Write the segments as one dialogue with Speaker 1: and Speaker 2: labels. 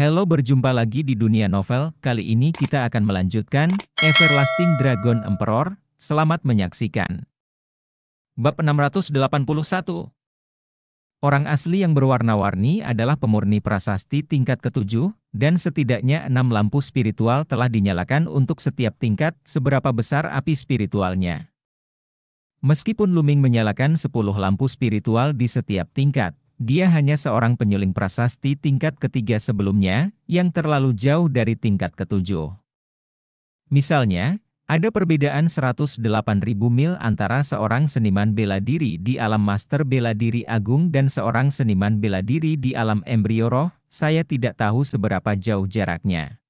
Speaker 1: Hello berjumpa lagi di dunia novel, kali ini kita akan melanjutkan Everlasting Dragon Emperor, selamat menyaksikan. Bab 681 Orang asli yang berwarna-warni adalah pemurni prasasti tingkat ketujuh, dan setidaknya enam lampu spiritual telah dinyalakan untuk setiap tingkat seberapa besar api spiritualnya. Meskipun Luming menyalakan 10 lampu spiritual di setiap tingkat, dia hanya seorang penyuling prasasti tingkat ketiga sebelumnya, yang terlalu jauh dari tingkat ketujuh. Misalnya, ada perbedaan 108.000 mil antara seorang seniman bela diri di alam master bela diri agung dan seorang seniman bela diri di alam embrio roh, saya tidak tahu seberapa jauh jaraknya.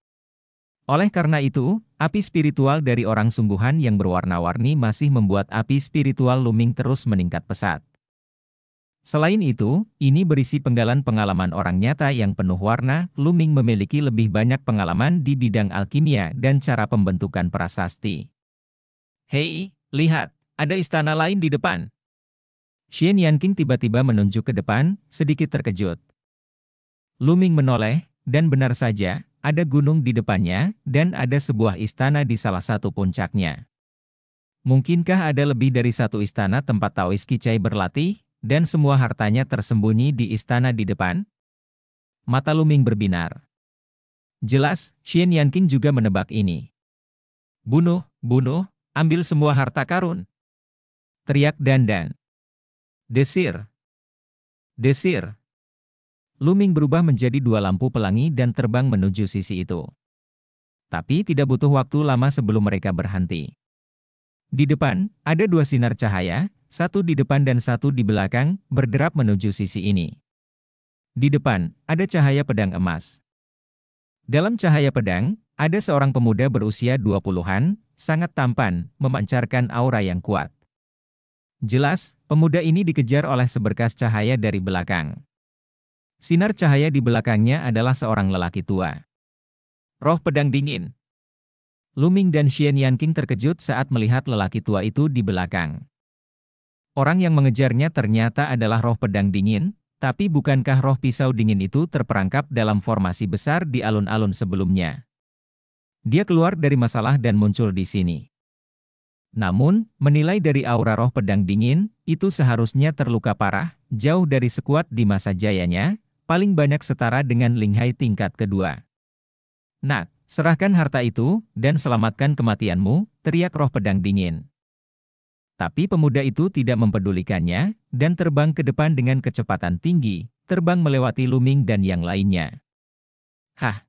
Speaker 1: Oleh karena itu, api spiritual dari orang sungguhan yang berwarna-warni masih membuat api spiritual luming terus meningkat pesat. Selain itu, ini berisi penggalan pengalaman orang nyata yang penuh warna. Luming memiliki lebih banyak pengalaman di bidang alkimia dan cara pembentukan prasasti. Hei, lihat, ada istana lain di depan. Xian Yanqing tiba-tiba menunjuk ke depan, sedikit terkejut. Luming menoleh, dan benar saja, ada gunung di depannya, dan ada sebuah istana di salah satu puncaknya. Mungkinkah ada lebih dari satu istana tempat Taoist Kicai berlatih? Dan semua hartanya tersembunyi di istana di depan? Mata Luming berbinar. Jelas, Xian Yanqing juga menebak ini. Bunuh, bunuh, ambil semua harta karun. Teriak Dandan. Desir. Desir. Luming berubah menjadi dua lampu pelangi dan terbang menuju sisi itu. Tapi tidak butuh waktu lama sebelum mereka berhenti. Di depan, ada dua sinar cahaya satu di depan dan satu di belakang, berderap menuju sisi ini. Di depan, ada cahaya pedang emas. Dalam cahaya pedang, ada seorang pemuda berusia 20-an, sangat tampan, memancarkan aura yang kuat. Jelas, pemuda ini dikejar oleh seberkas cahaya dari belakang. Sinar cahaya di belakangnya adalah seorang lelaki tua. Roh pedang dingin, Luming dan Xian Yanqing terkejut saat melihat lelaki tua itu di belakang. Orang yang mengejarnya ternyata adalah roh pedang dingin, tapi bukankah roh pisau dingin itu terperangkap dalam formasi besar di alun-alun sebelumnya? Dia keluar dari masalah dan muncul di sini. Namun, menilai dari aura roh pedang dingin, itu seharusnya terluka parah, jauh dari sekuat di masa jayanya, paling banyak setara dengan Linghai tingkat kedua. Nak, serahkan harta itu, dan selamatkan kematianmu, teriak roh pedang dingin. Tapi pemuda itu tidak mempedulikannya, dan terbang ke depan dengan kecepatan tinggi, terbang melewati Luming dan yang lainnya. Hah!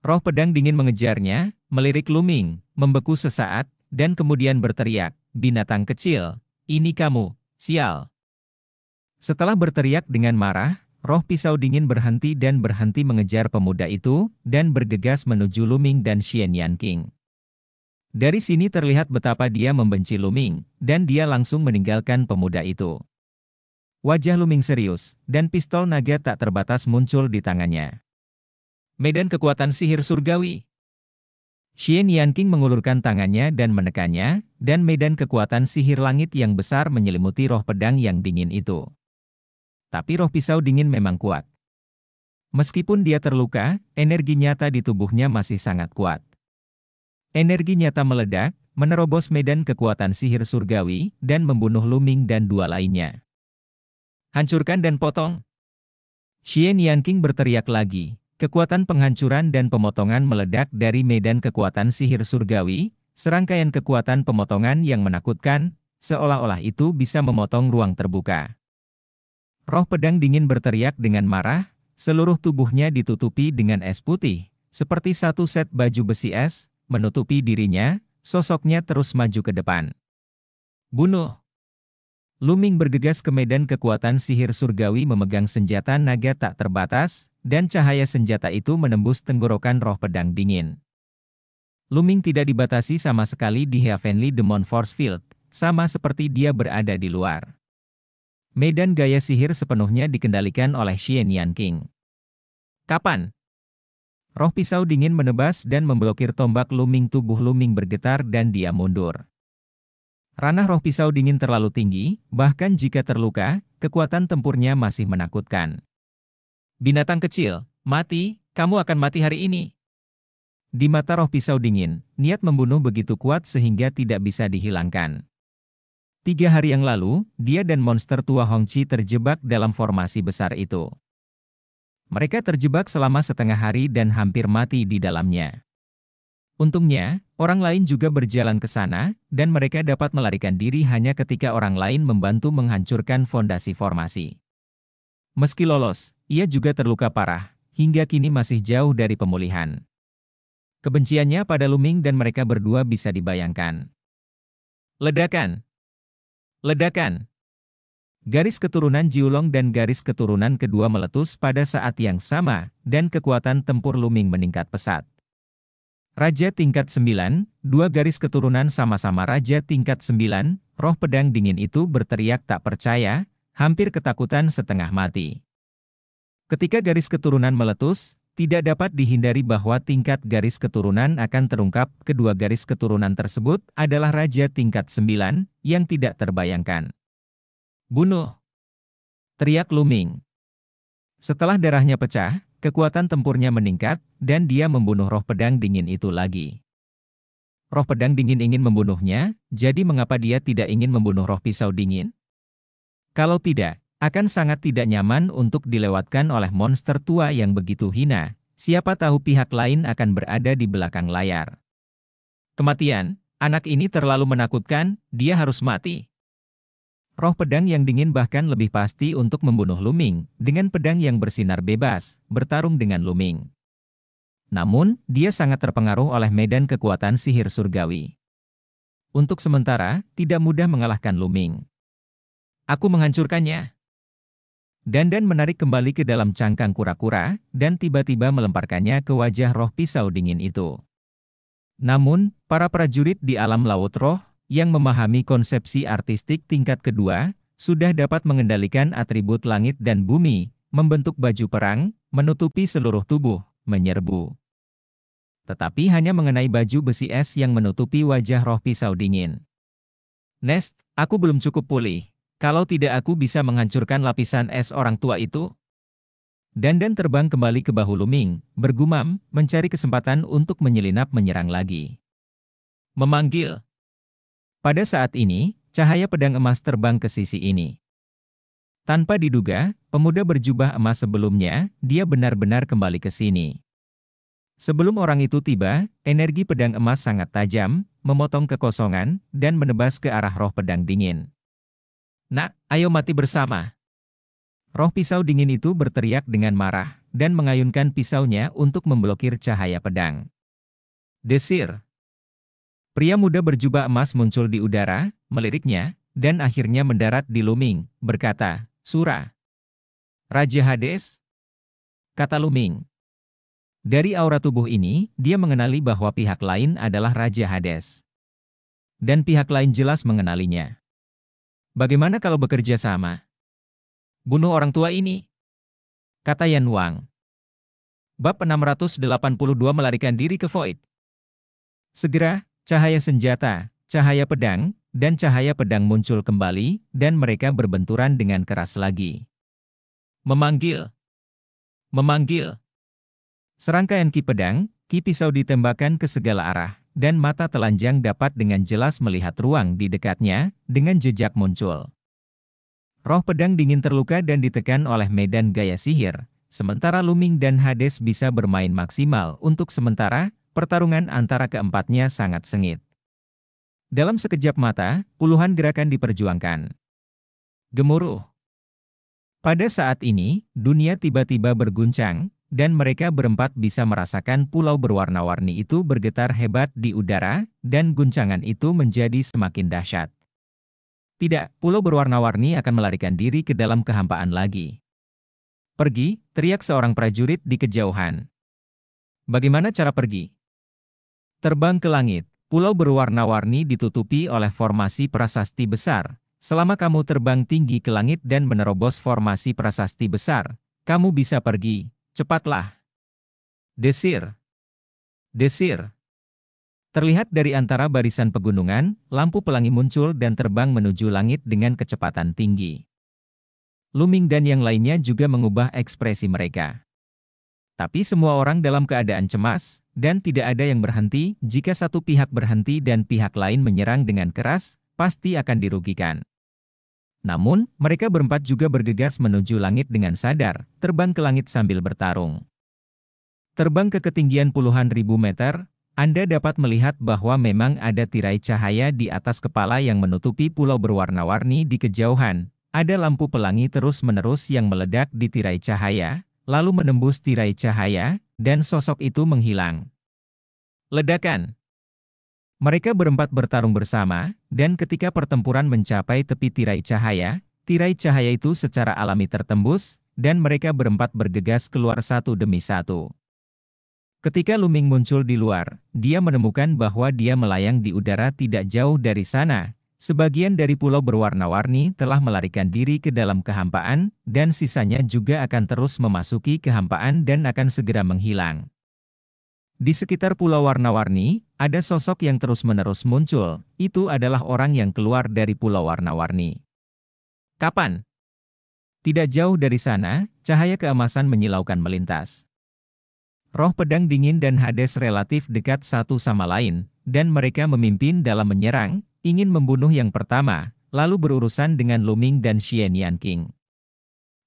Speaker 1: Roh pedang dingin mengejarnya, melirik Luming, membeku sesaat, dan kemudian berteriak, binatang kecil, ini kamu, sial. Setelah berteriak dengan marah, roh pisau dingin berhenti dan berhenti mengejar pemuda itu, dan bergegas menuju Luming dan Xian Yan King. Dari sini terlihat betapa dia membenci Luming, dan dia langsung meninggalkan pemuda itu. Wajah Luming serius, dan pistol naga tak terbatas muncul di tangannya. Medan kekuatan sihir surgawi. Xian Yanqing mengulurkan tangannya dan menekannya, dan medan kekuatan sihir langit yang besar menyelimuti roh pedang yang dingin itu. Tapi roh pisau dingin memang kuat. Meskipun dia terluka, energi nyata di tubuhnya masih sangat kuat. Energi nyata meledak, menerobos medan kekuatan sihir surgawi, dan membunuh Luming dan dua lainnya. Hancurkan dan potong. Xian Yanqing berteriak lagi. Kekuatan penghancuran dan pemotongan meledak dari medan kekuatan sihir surgawi, serangkaian kekuatan pemotongan yang menakutkan, seolah-olah itu bisa memotong ruang terbuka. Roh pedang dingin berteriak dengan marah, seluruh tubuhnya ditutupi dengan es putih, seperti satu set baju besi es, menutupi dirinya, sosoknya terus maju ke depan. Bunuh! Luming bergegas ke medan kekuatan sihir surgawi memegang senjata naga tak terbatas, dan cahaya senjata itu menembus tenggorokan roh pedang dingin. Luming tidak dibatasi sama sekali di Heavenly Demon Force Field, sama seperti dia berada di luar. Medan gaya sihir sepenuhnya dikendalikan oleh Xian Yan King. Kapan? Roh pisau dingin menebas dan memblokir tombak luming tubuh luming bergetar dan dia mundur. Ranah roh pisau dingin terlalu tinggi, bahkan jika terluka, kekuatan tempurnya masih menakutkan. Binatang kecil, mati, kamu akan mati hari ini. Di mata roh pisau dingin, niat membunuh begitu kuat sehingga tidak bisa dihilangkan. Tiga hari yang lalu, dia dan monster tua Hongqi terjebak dalam formasi besar itu. Mereka terjebak selama setengah hari dan hampir mati di dalamnya. Untungnya, orang lain juga berjalan ke sana, dan mereka dapat melarikan diri hanya ketika orang lain membantu menghancurkan fondasi formasi. Meski lolos, ia juga terluka parah, hingga kini masih jauh dari pemulihan. Kebenciannya pada Luming dan mereka berdua bisa dibayangkan. Ledakan! Ledakan! Garis keturunan Jiulong dan garis keturunan kedua meletus pada saat yang sama, dan kekuatan tempur Luming meningkat pesat. Raja tingkat 9, dua garis keturunan sama-sama Raja tingkat 9, roh pedang dingin itu berteriak tak percaya, hampir ketakutan setengah mati. Ketika garis keturunan meletus, tidak dapat dihindari bahwa tingkat garis keturunan akan terungkap kedua garis keturunan tersebut adalah Raja tingkat 9, yang tidak terbayangkan. Bunuh! Teriak Luming. Setelah darahnya pecah, kekuatan tempurnya meningkat, dan dia membunuh roh pedang dingin itu lagi. Roh pedang dingin ingin membunuhnya, jadi mengapa dia tidak ingin membunuh roh pisau dingin? Kalau tidak, akan sangat tidak nyaman untuk dilewatkan oleh monster tua yang begitu hina, siapa tahu pihak lain akan berada di belakang layar. Kematian, anak ini terlalu menakutkan, dia harus mati. Roh pedang yang dingin bahkan lebih pasti untuk membunuh Luming, dengan pedang yang bersinar bebas, bertarung dengan Luming. Namun, dia sangat terpengaruh oleh medan kekuatan sihir surgawi. Untuk sementara, tidak mudah mengalahkan Luming. Aku menghancurkannya. Dandan menarik kembali ke dalam cangkang kura-kura, dan tiba-tiba melemparkannya ke wajah roh pisau dingin itu. Namun, para prajurit di alam laut roh yang memahami konsepsi artistik tingkat kedua, sudah dapat mengendalikan atribut langit dan bumi, membentuk baju perang, menutupi seluruh tubuh, menyerbu. Tetapi hanya mengenai baju besi es yang menutupi wajah roh pisau dingin. Nest, aku belum cukup pulih. Kalau tidak aku bisa menghancurkan lapisan es orang tua itu. Dandan terbang kembali ke bahu Luming, bergumam, mencari kesempatan untuk menyelinap menyerang lagi. Memanggil, pada saat ini, cahaya pedang emas terbang ke sisi ini. Tanpa diduga, pemuda berjubah emas sebelumnya, dia benar-benar kembali ke sini. Sebelum orang itu tiba, energi pedang emas sangat tajam, memotong kekosongan, dan menebas ke arah roh pedang dingin. Nak, ayo mati bersama. Roh pisau dingin itu berteriak dengan marah, dan mengayunkan pisaunya untuk memblokir cahaya pedang. Desir, Pria muda berjubah emas muncul di udara, meliriknya, dan akhirnya mendarat di Luming, berkata, Sura. Raja Hades? Kata Luming. Dari aura tubuh ini, dia mengenali bahwa pihak lain adalah Raja Hades. Dan pihak lain jelas mengenalinya. Bagaimana kalau bekerja sama? Bunuh orang tua ini. Kata Yan Wang. Bab 682 melarikan diri ke Void. Segera, Cahaya senjata, cahaya pedang, dan cahaya pedang muncul kembali, dan mereka berbenturan dengan keras lagi. Memanggil. Memanggil. Serangkaian ki pedang, ki pisau ditembakkan ke segala arah, dan mata telanjang dapat dengan jelas melihat ruang di dekatnya, dengan jejak muncul. Roh pedang dingin terluka dan ditekan oleh medan gaya sihir, sementara Luming dan Hades bisa bermain maksimal untuk sementara, pertarungan antara keempatnya sangat sengit. Dalam sekejap mata, puluhan gerakan diperjuangkan. Gemuruh. Pada saat ini, dunia tiba-tiba berguncang, dan mereka berempat bisa merasakan pulau berwarna-warni itu bergetar hebat di udara, dan guncangan itu menjadi semakin dahsyat. Tidak, pulau berwarna-warni akan melarikan diri ke dalam kehampaan lagi. Pergi, teriak seorang prajurit di kejauhan. Bagaimana cara pergi? Terbang ke langit, pulau berwarna-warni ditutupi oleh formasi prasasti besar. Selama kamu terbang tinggi ke langit dan menerobos formasi prasasti besar, kamu bisa pergi, cepatlah. Desir. Desir. Terlihat dari antara barisan pegunungan, lampu pelangi muncul dan terbang menuju langit dengan kecepatan tinggi. Luming dan yang lainnya juga mengubah ekspresi mereka. Tapi semua orang dalam keadaan cemas, dan tidak ada yang berhenti, jika satu pihak berhenti dan pihak lain menyerang dengan keras, pasti akan dirugikan. Namun, mereka berempat juga bergegas menuju langit dengan sadar, terbang ke langit sambil bertarung. Terbang ke ketinggian puluhan ribu meter, Anda dapat melihat bahwa memang ada tirai cahaya di atas kepala yang menutupi pulau berwarna-warni di kejauhan. Ada lampu pelangi terus-menerus yang meledak di tirai cahaya, lalu menembus tirai cahaya, dan sosok itu menghilang. Ledakan Mereka berempat bertarung bersama, dan ketika pertempuran mencapai tepi tirai cahaya, tirai cahaya itu secara alami tertembus, dan mereka berempat bergegas keluar satu demi satu. Ketika Luming muncul di luar, dia menemukan bahwa dia melayang di udara tidak jauh dari sana, Sebagian dari pulau berwarna-warni telah melarikan diri ke dalam kehampaan, dan sisanya juga akan terus memasuki kehampaan dan akan segera menghilang. Di sekitar pulau warna-warni, ada sosok yang terus-menerus muncul, itu adalah orang yang keluar dari pulau warna-warni. Kapan? Tidak jauh dari sana, cahaya keemasan menyilaukan melintas. Roh pedang dingin dan Hades relatif dekat satu sama lain, dan mereka memimpin dalam menyerang, ingin membunuh yang pertama, lalu berurusan dengan Luming dan Xian Yan King.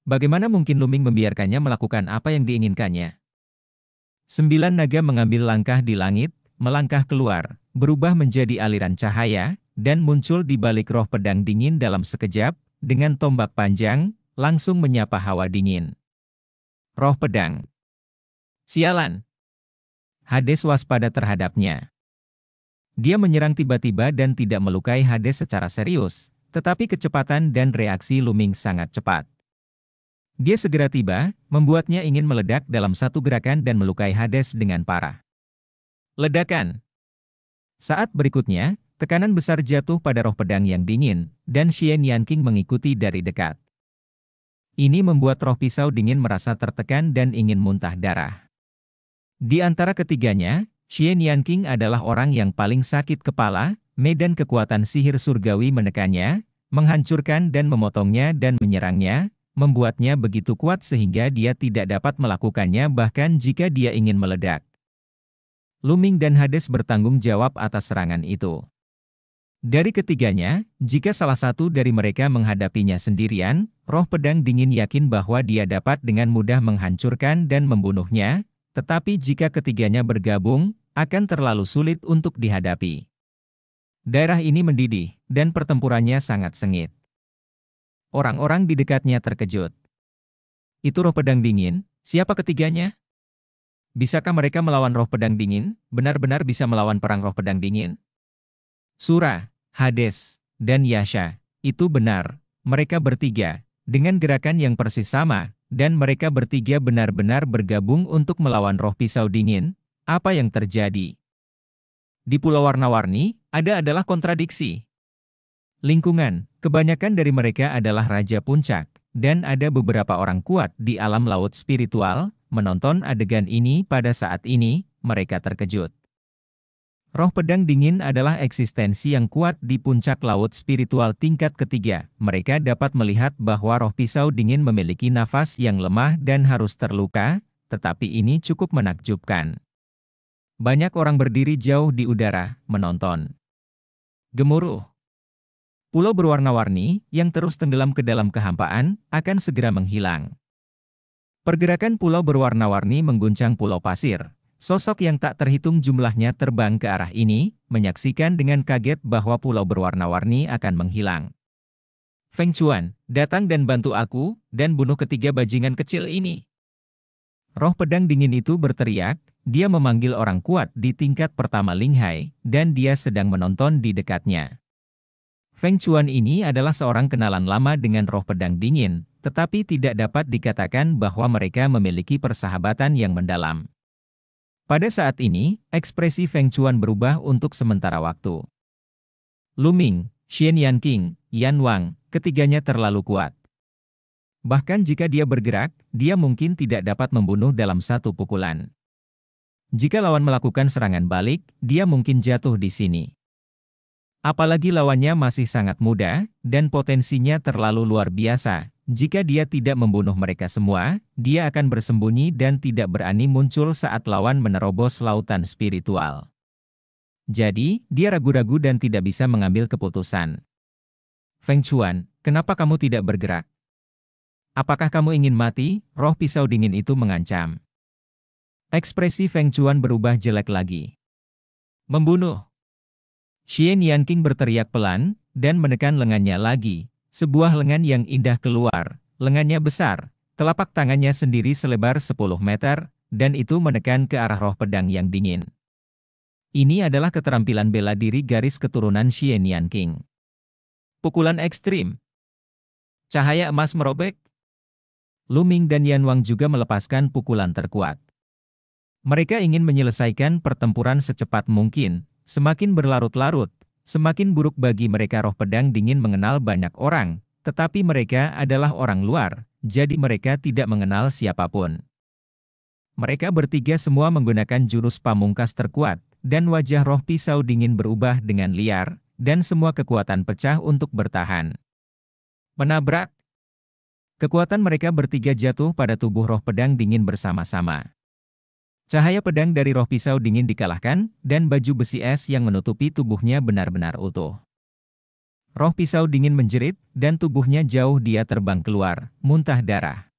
Speaker 1: Bagaimana mungkin Luming membiarkannya melakukan apa yang diinginkannya? Sembilan naga mengambil langkah di langit, melangkah keluar, berubah menjadi aliran cahaya, dan muncul di balik roh pedang dingin dalam sekejap, dengan tombak panjang, langsung menyapa hawa dingin. Roh pedang. Sialan. Hades waspada terhadapnya. Dia menyerang tiba-tiba dan tidak melukai Hades secara serius, tetapi kecepatan dan reaksi Luming sangat cepat. Dia segera tiba, membuatnya ingin meledak dalam satu gerakan dan melukai Hades dengan parah. Ledakan Saat berikutnya, tekanan besar jatuh pada roh pedang yang dingin, dan Xian Yan mengikuti dari dekat. Ini membuat roh pisau dingin merasa tertekan dan ingin muntah darah. Di antara ketiganya, Xian Yanqing adalah orang yang paling sakit kepala, medan kekuatan sihir surgawi menekannya, menghancurkan dan memotongnya dan menyerangnya, membuatnya begitu kuat sehingga dia tidak dapat melakukannya bahkan jika dia ingin meledak. Luming dan Hades bertanggung jawab atas serangan itu. Dari ketiganya, jika salah satu dari mereka menghadapinya sendirian, roh pedang dingin yakin bahwa dia dapat dengan mudah menghancurkan dan membunuhnya, tetapi jika ketiganya bergabung, akan terlalu sulit untuk dihadapi. Daerah ini mendidih, dan pertempurannya sangat sengit. Orang-orang di dekatnya terkejut. Itu roh pedang dingin, siapa ketiganya? Bisakah mereka melawan roh pedang dingin, benar-benar bisa melawan perang roh pedang dingin? Surah, Hades, dan Yasha, itu benar, mereka bertiga, dengan gerakan yang persis sama, dan mereka bertiga benar-benar bergabung untuk melawan roh pisau dingin, apa yang terjadi? Di pulau warna-warni, ada adalah kontradiksi. Lingkungan, kebanyakan dari mereka adalah raja puncak, dan ada beberapa orang kuat di alam laut spiritual, menonton adegan ini pada saat ini, mereka terkejut. Roh pedang dingin adalah eksistensi yang kuat di puncak laut spiritual tingkat ketiga. Mereka dapat melihat bahwa roh pisau dingin memiliki nafas yang lemah dan harus terluka, tetapi ini cukup menakjubkan. Banyak orang berdiri jauh di udara, menonton. Gemuruh. Pulau berwarna-warni yang terus tenggelam ke dalam kehampaan akan segera menghilang. Pergerakan pulau berwarna-warni mengguncang pulau pasir. Sosok yang tak terhitung jumlahnya terbang ke arah ini, menyaksikan dengan kaget bahwa pulau berwarna-warni akan menghilang. Feng Chuan, datang dan bantu aku, dan bunuh ketiga bajingan kecil ini. Roh pedang dingin itu berteriak, dia memanggil orang kuat di tingkat pertama Linghai, dan dia sedang menonton di dekatnya. Feng Chuan ini adalah seorang kenalan lama dengan roh pedang dingin, tetapi tidak dapat dikatakan bahwa mereka memiliki persahabatan yang mendalam. Pada saat ini, ekspresi Feng Chuan berubah untuk sementara waktu. Lu Ming, Xian Yan King, Yan Wang, ketiganya terlalu kuat. Bahkan jika dia bergerak, dia mungkin tidak dapat membunuh dalam satu pukulan. Jika lawan melakukan serangan balik, dia mungkin jatuh di sini. Apalagi lawannya masih sangat muda, dan potensinya terlalu luar biasa. Jika dia tidak membunuh mereka semua, dia akan bersembunyi dan tidak berani muncul saat lawan menerobos lautan spiritual. Jadi, dia ragu-ragu dan tidak bisa mengambil keputusan. Feng Chuan, kenapa kamu tidak bergerak? Apakah kamu ingin mati? Roh pisau dingin itu mengancam. Ekspresi Feng Chuan berubah jelek lagi. Membunuh. Xian Yanqing berteriak pelan, dan menekan lengannya lagi. Sebuah lengan yang indah keluar, lengannya besar, telapak tangannya sendiri selebar 10 meter, dan itu menekan ke arah roh pedang yang dingin. Ini adalah keterampilan bela diri garis keturunan Xian Yanqing. Pukulan ekstrim. Cahaya emas merobek. Luming dan Yan Wang juga melepaskan pukulan terkuat. Mereka ingin menyelesaikan pertempuran secepat mungkin, semakin berlarut-larut, semakin buruk bagi mereka roh pedang dingin mengenal banyak orang, tetapi mereka adalah orang luar, jadi mereka tidak mengenal siapapun. Mereka bertiga semua menggunakan jurus pamungkas terkuat, dan wajah roh pisau dingin berubah dengan liar, dan semua kekuatan pecah untuk bertahan. Menabrak Kekuatan mereka bertiga jatuh pada tubuh roh pedang dingin bersama-sama. Cahaya pedang dari roh pisau dingin dikalahkan, dan baju besi es yang menutupi tubuhnya benar-benar utuh. Roh pisau dingin menjerit, dan tubuhnya jauh dia terbang keluar, muntah darah.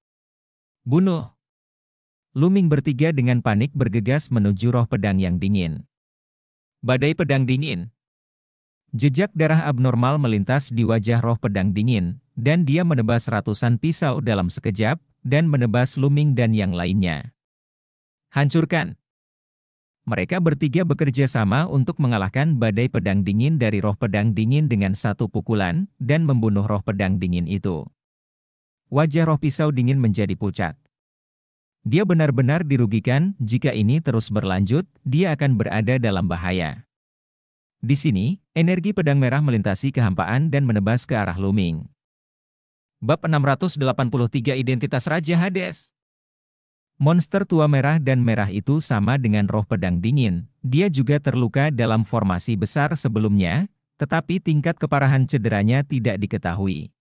Speaker 1: Bunuh! Luming bertiga dengan panik bergegas menuju roh pedang yang dingin. Badai pedang dingin. Jejak darah abnormal melintas di wajah roh pedang dingin, dan dia menebas ratusan pisau dalam sekejap, dan menebas Luming dan yang lainnya hancurkan. Mereka bertiga bekerja sama untuk mengalahkan badai pedang dingin dari roh pedang dingin dengan satu pukulan dan membunuh roh pedang dingin itu. Wajah roh pisau dingin menjadi pucat. Dia benar-benar dirugikan jika ini terus berlanjut, dia akan berada dalam bahaya. Di sini, energi pedang merah melintasi kehampaan dan menebas ke arah Luming. Bab 683 Identitas Raja Hades Monster tua merah dan merah itu sama dengan roh pedang dingin. Dia juga terluka dalam formasi besar sebelumnya, tetapi tingkat keparahan cederanya tidak diketahui.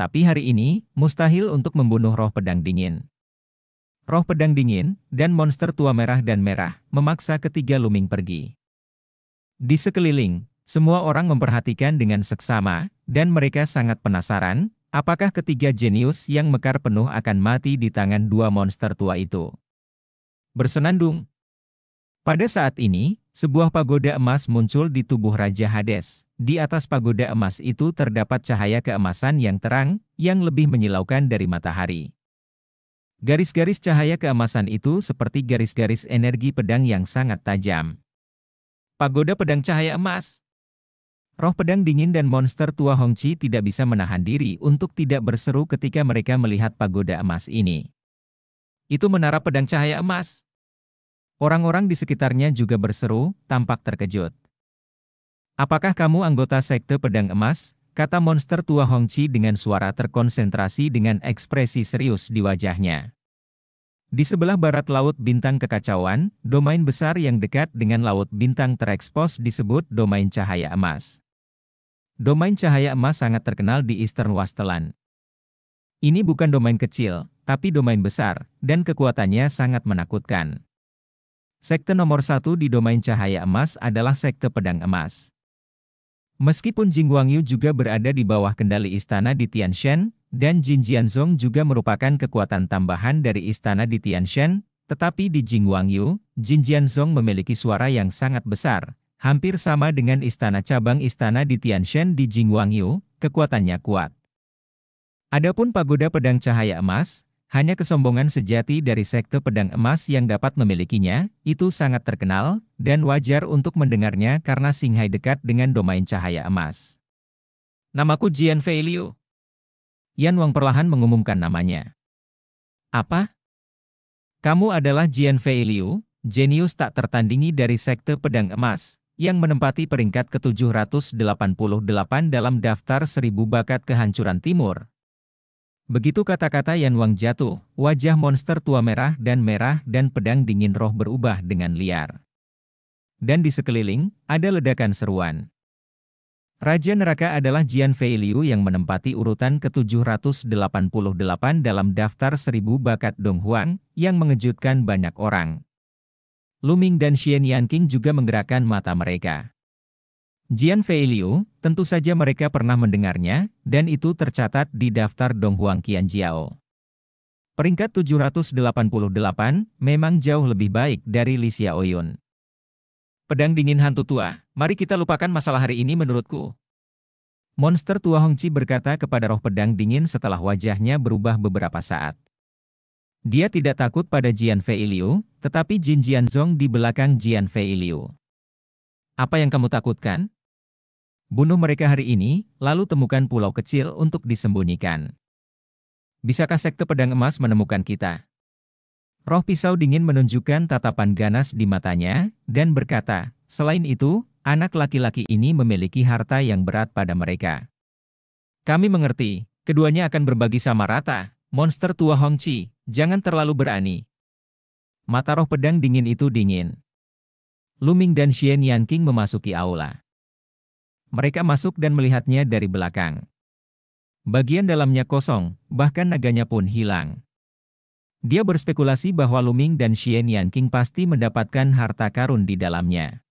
Speaker 1: Tapi hari ini, mustahil untuk membunuh roh pedang dingin. Roh pedang dingin, dan monster tua merah dan merah, memaksa ketiga luming pergi. Di sekeliling, semua orang memperhatikan dengan seksama, dan mereka sangat penasaran, Apakah ketiga jenius yang mekar penuh akan mati di tangan dua monster tua itu? Bersenandung. Pada saat ini, sebuah pagoda emas muncul di tubuh Raja Hades. Di atas pagoda emas itu terdapat cahaya keemasan yang terang, yang lebih menyilaukan dari matahari. Garis-garis cahaya keemasan itu seperti garis-garis energi pedang yang sangat tajam. Pagoda pedang cahaya emas. Roh pedang dingin dan monster tua Hong Hongqi tidak bisa menahan diri untuk tidak berseru ketika mereka melihat pagoda emas ini. Itu menara pedang cahaya emas. Orang-orang di sekitarnya juga berseru, tampak terkejut. Apakah kamu anggota sekte pedang emas? Kata monster tua Hong Hongqi dengan suara terkonsentrasi dengan ekspresi serius di wajahnya. Di sebelah barat Laut Bintang Kekacauan, domain besar yang dekat dengan Laut Bintang terekspos disebut domain cahaya emas. Domain cahaya emas sangat terkenal di Eastern Wasteland. Ini bukan domain kecil, tapi domain besar, dan kekuatannya sangat menakutkan. Sekte nomor satu di domain cahaya emas adalah Sekte Pedang Emas. Meskipun Jing Guangyu juga berada di bawah kendali istana di Tianshan, dan Jin Jianzong juga merupakan kekuatan tambahan dari istana di Tianshan, tetapi di Jing Guangyu, Jin Jianzong memiliki suara yang sangat besar, Hampir sama dengan istana cabang istana di Tianshan di Jingwangyu, kekuatannya kuat. Adapun pagoda pedang cahaya emas, hanya kesombongan sejati dari sekte pedang emas yang dapat memilikinya, itu sangat terkenal, dan wajar untuk mendengarnya karena Singhai dekat dengan domain cahaya emas. Namaku Jian Fei Liu. Yan Wang perlahan mengumumkan namanya. Apa? Kamu adalah Jian Fei Liu, jenius tak tertandingi dari sekte pedang emas, yang menempati peringkat ke-788 dalam daftar seribu bakat kehancuran timur. Begitu kata-kata Yan Wang jatuh, wajah monster tua merah dan merah dan pedang dingin roh berubah dengan liar. Dan di sekeliling, ada ledakan seruan. Raja Neraka adalah Jian Fei Liu yang menempati urutan ke-788 dalam daftar seribu bakat Dong Donghuang yang mengejutkan banyak orang. Luming dan Xian Yanqing juga menggerakkan mata mereka. Jian Fei Liu, tentu saja mereka pernah mendengarnya, dan itu tercatat di daftar Donghuang Qianjiao. Peringkat 788 memang jauh lebih baik dari Li Xiaoyun. Pedang dingin hantu tua, mari kita lupakan masalah hari ini menurutku. Monster tua Hongqi berkata kepada roh pedang dingin setelah wajahnya berubah beberapa saat. Dia tidak takut pada Jian Fei Liu, tetapi Jin Jian Zong di belakang Jian Fei Liu. Apa yang kamu takutkan? Bunuh mereka hari ini, lalu temukan pulau kecil untuk disembunyikan. Bisakah sekte pedang emas menemukan kita? Roh pisau dingin menunjukkan tatapan ganas di matanya, dan berkata, selain itu, anak laki-laki ini memiliki harta yang berat pada mereka. Kami mengerti, keduanya akan berbagi sama rata, monster tua Hongqi, Jangan terlalu berani. Mata roh pedang dingin itu dingin. Luming dan Xian Yanqing memasuki aula. Mereka masuk dan melihatnya dari belakang. Bagian dalamnya kosong, bahkan naganya pun hilang. Dia berspekulasi bahwa Luming dan Xian Yanqing pasti mendapatkan harta karun di dalamnya.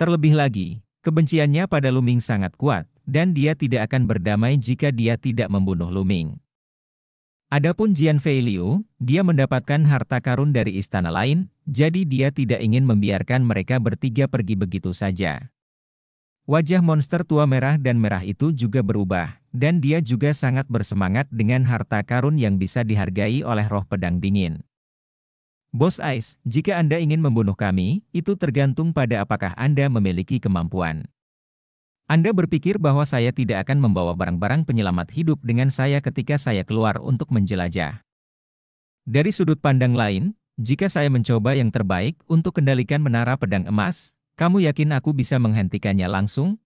Speaker 1: Terlebih lagi, kebenciannya pada Luming sangat kuat, dan dia tidak akan berdamai jika dia tidak membunuh Luming. Adapun Jian Fei Liu, dia mendapatkan harta karun dari istana lain, jadi dia tidak ingin membiarkan mereka bertiga pergi begitu saja. Wajah monster tua merah dan merah itu juga berubah, dan dia juga sangat bersemangat dengan harta karun yang bisa dihargai oleh roh pedang dingin. Bos Ice, jika Anda ingin membunuh kami, itu tergantung pada apakah Anda memiliki kemampuan. Anda berpikir bahwa saya tidak akan membawa barang-barang penyelamat hidup dengan saya ketika saya keluar untuk menjelajah. Dari sudut pandang lain, jika saya mencoba yang terbaik untuk kendalikan menara pedang emas, kamu yakin aku bisa menghentikannya langsung?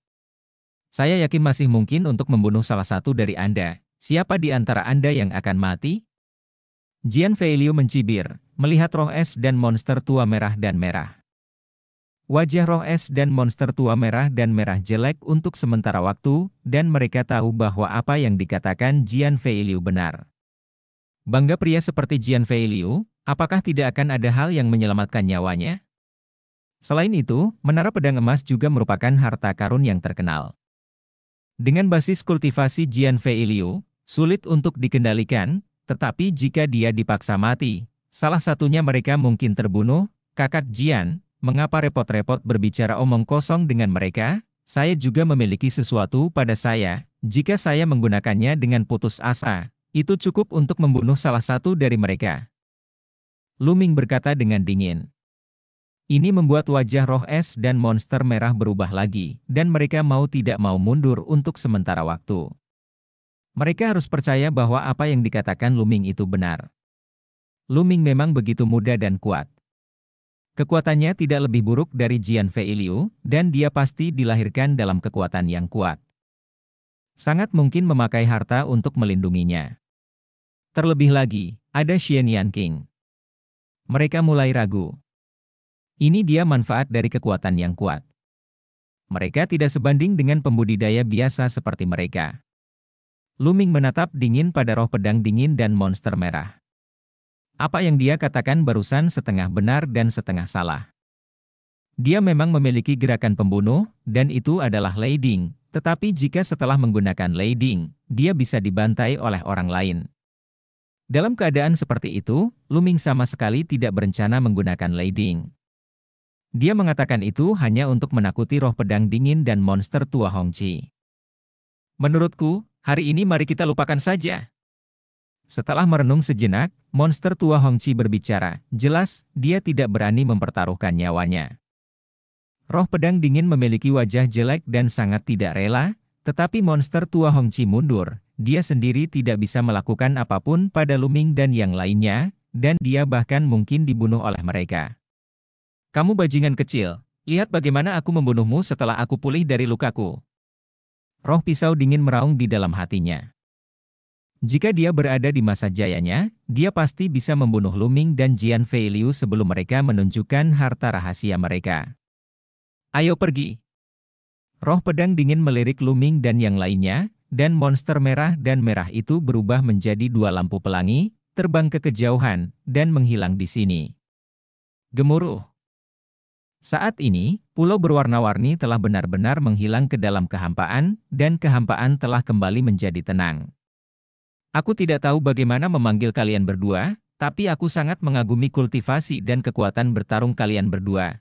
Speaker 1: Saya yakin masih mungkin untuk membunuh salah satu dari Anda. Siapa di antara Anda yang akan mati? Jian Feiliu mencibir, melihat roh es dan monster tua merah dan merah wajah roh es dan monster tua merah dan merah jelek untuk sementara waktu, dan mereka tahu bahwa apa yang dikatakan Jian Fei Liu benar. Bangga pria seperti Jian Fei Liu, apakah tidak akan ada hal yang menyelamatkan nyawanya? Selain itu, menara pedang emas juga merupakan harta karun yang terkenal. Dengan basis kultivasi Jian Fei Liu, sulit untuk dikendalikan, tetapi jika dia dipaksa mati, salah satunya mereka mungkin terbunuh, kakak Jian, mengapa repot-repot berbicara omong kosong dengan mereka? Saya juga memiliki sesuatu pada saya, jika saya menggunakannya dengan putus asa, itu cukup untuk membunuh salah satu dari mereka. Luming berkata dengan dingin. Ini membuat wajah roh es dan monster merah berubah lagi, dan mereka mau tidak mau mundur untuk sementara waktu. Mereka harus percaya bahwa apa yang dikatakan Luming itu benar. Luming memang begitu muda dan kuat. Kekuatannya tidak lebih buruk dari Jian Fei Liu, dan dia pasti dilahirkan dalam kekuatan yang kuat. Sangat mungkin memakai harta untuk melindunginya. Terlebih lagi, ada Xian Yan King. Mereka mulai ragu. Ini dia manfaat dari kekuatan yang kuat. Mereka tidak sebanding dengan pembudidaya biasa seperti mereka. Luming menatap dingin pada roh pedang dingin dan monster merah. Apa yang dia katakan barusan setengah benar dan setengah salah. Dia memang memiliki gerakan pembunuh, dan itu adalah leading, tetapi jika setelah menggunakan leading, dia bisa dibantai oleh orang lain. Dalam keadaan seperti itu, Luming sama sekali tidak berencana menggunakan leading. Dia mengatakan itu hanya untuk menakuti roh pedang dingin dan monster tua Hongqi. Menurutku, hari ini mari kita lupakan saja. Setelah merenung sejenak, monster tua Hong Hongqi berbicara, jelas, dia tidak berani mempertaruhkan nyawanya. Roh pedang dingin memiliki wajah jelek dan sangat tidak rela, tetapi monster tua Hong Hongqi mundur, dia sendiri tidak bisa melakukan apapun pada Luming dan yang lainnya, dan dia bahkan mungkin dibunuh oleh mereka. Kamu bajingan kecil, lihat bagaimana aku membunuhmu setelah aku pulih dari lukaku. Roh pisau dingin meraung di dalam hatinya. Jika dia berada di masa jayanya, dia pasti bisa membunuh Luming dan Jian Fei Liu sebelum mereka menunjukkan harta rahasia mereka. Ayo pergi. Roh pedang dingin melirik Luming dan yang lainnya, dan monster merah dan merah itu berubah menjadi dua lampu pelangi, terbang ke kejauhan, dan menghilang di sini. Gemuruh. Saat ini, pulau berwarna-warni telah benar-benar menghilang ke dalam kehampaan, dan kehampaan telah kembali menjadi tenang. Aku tidak tahu bagaimana memanggil kalian berdua, tapi aku sangat mengagumi kultivasi dan kekuatan bertarung kalian berdua.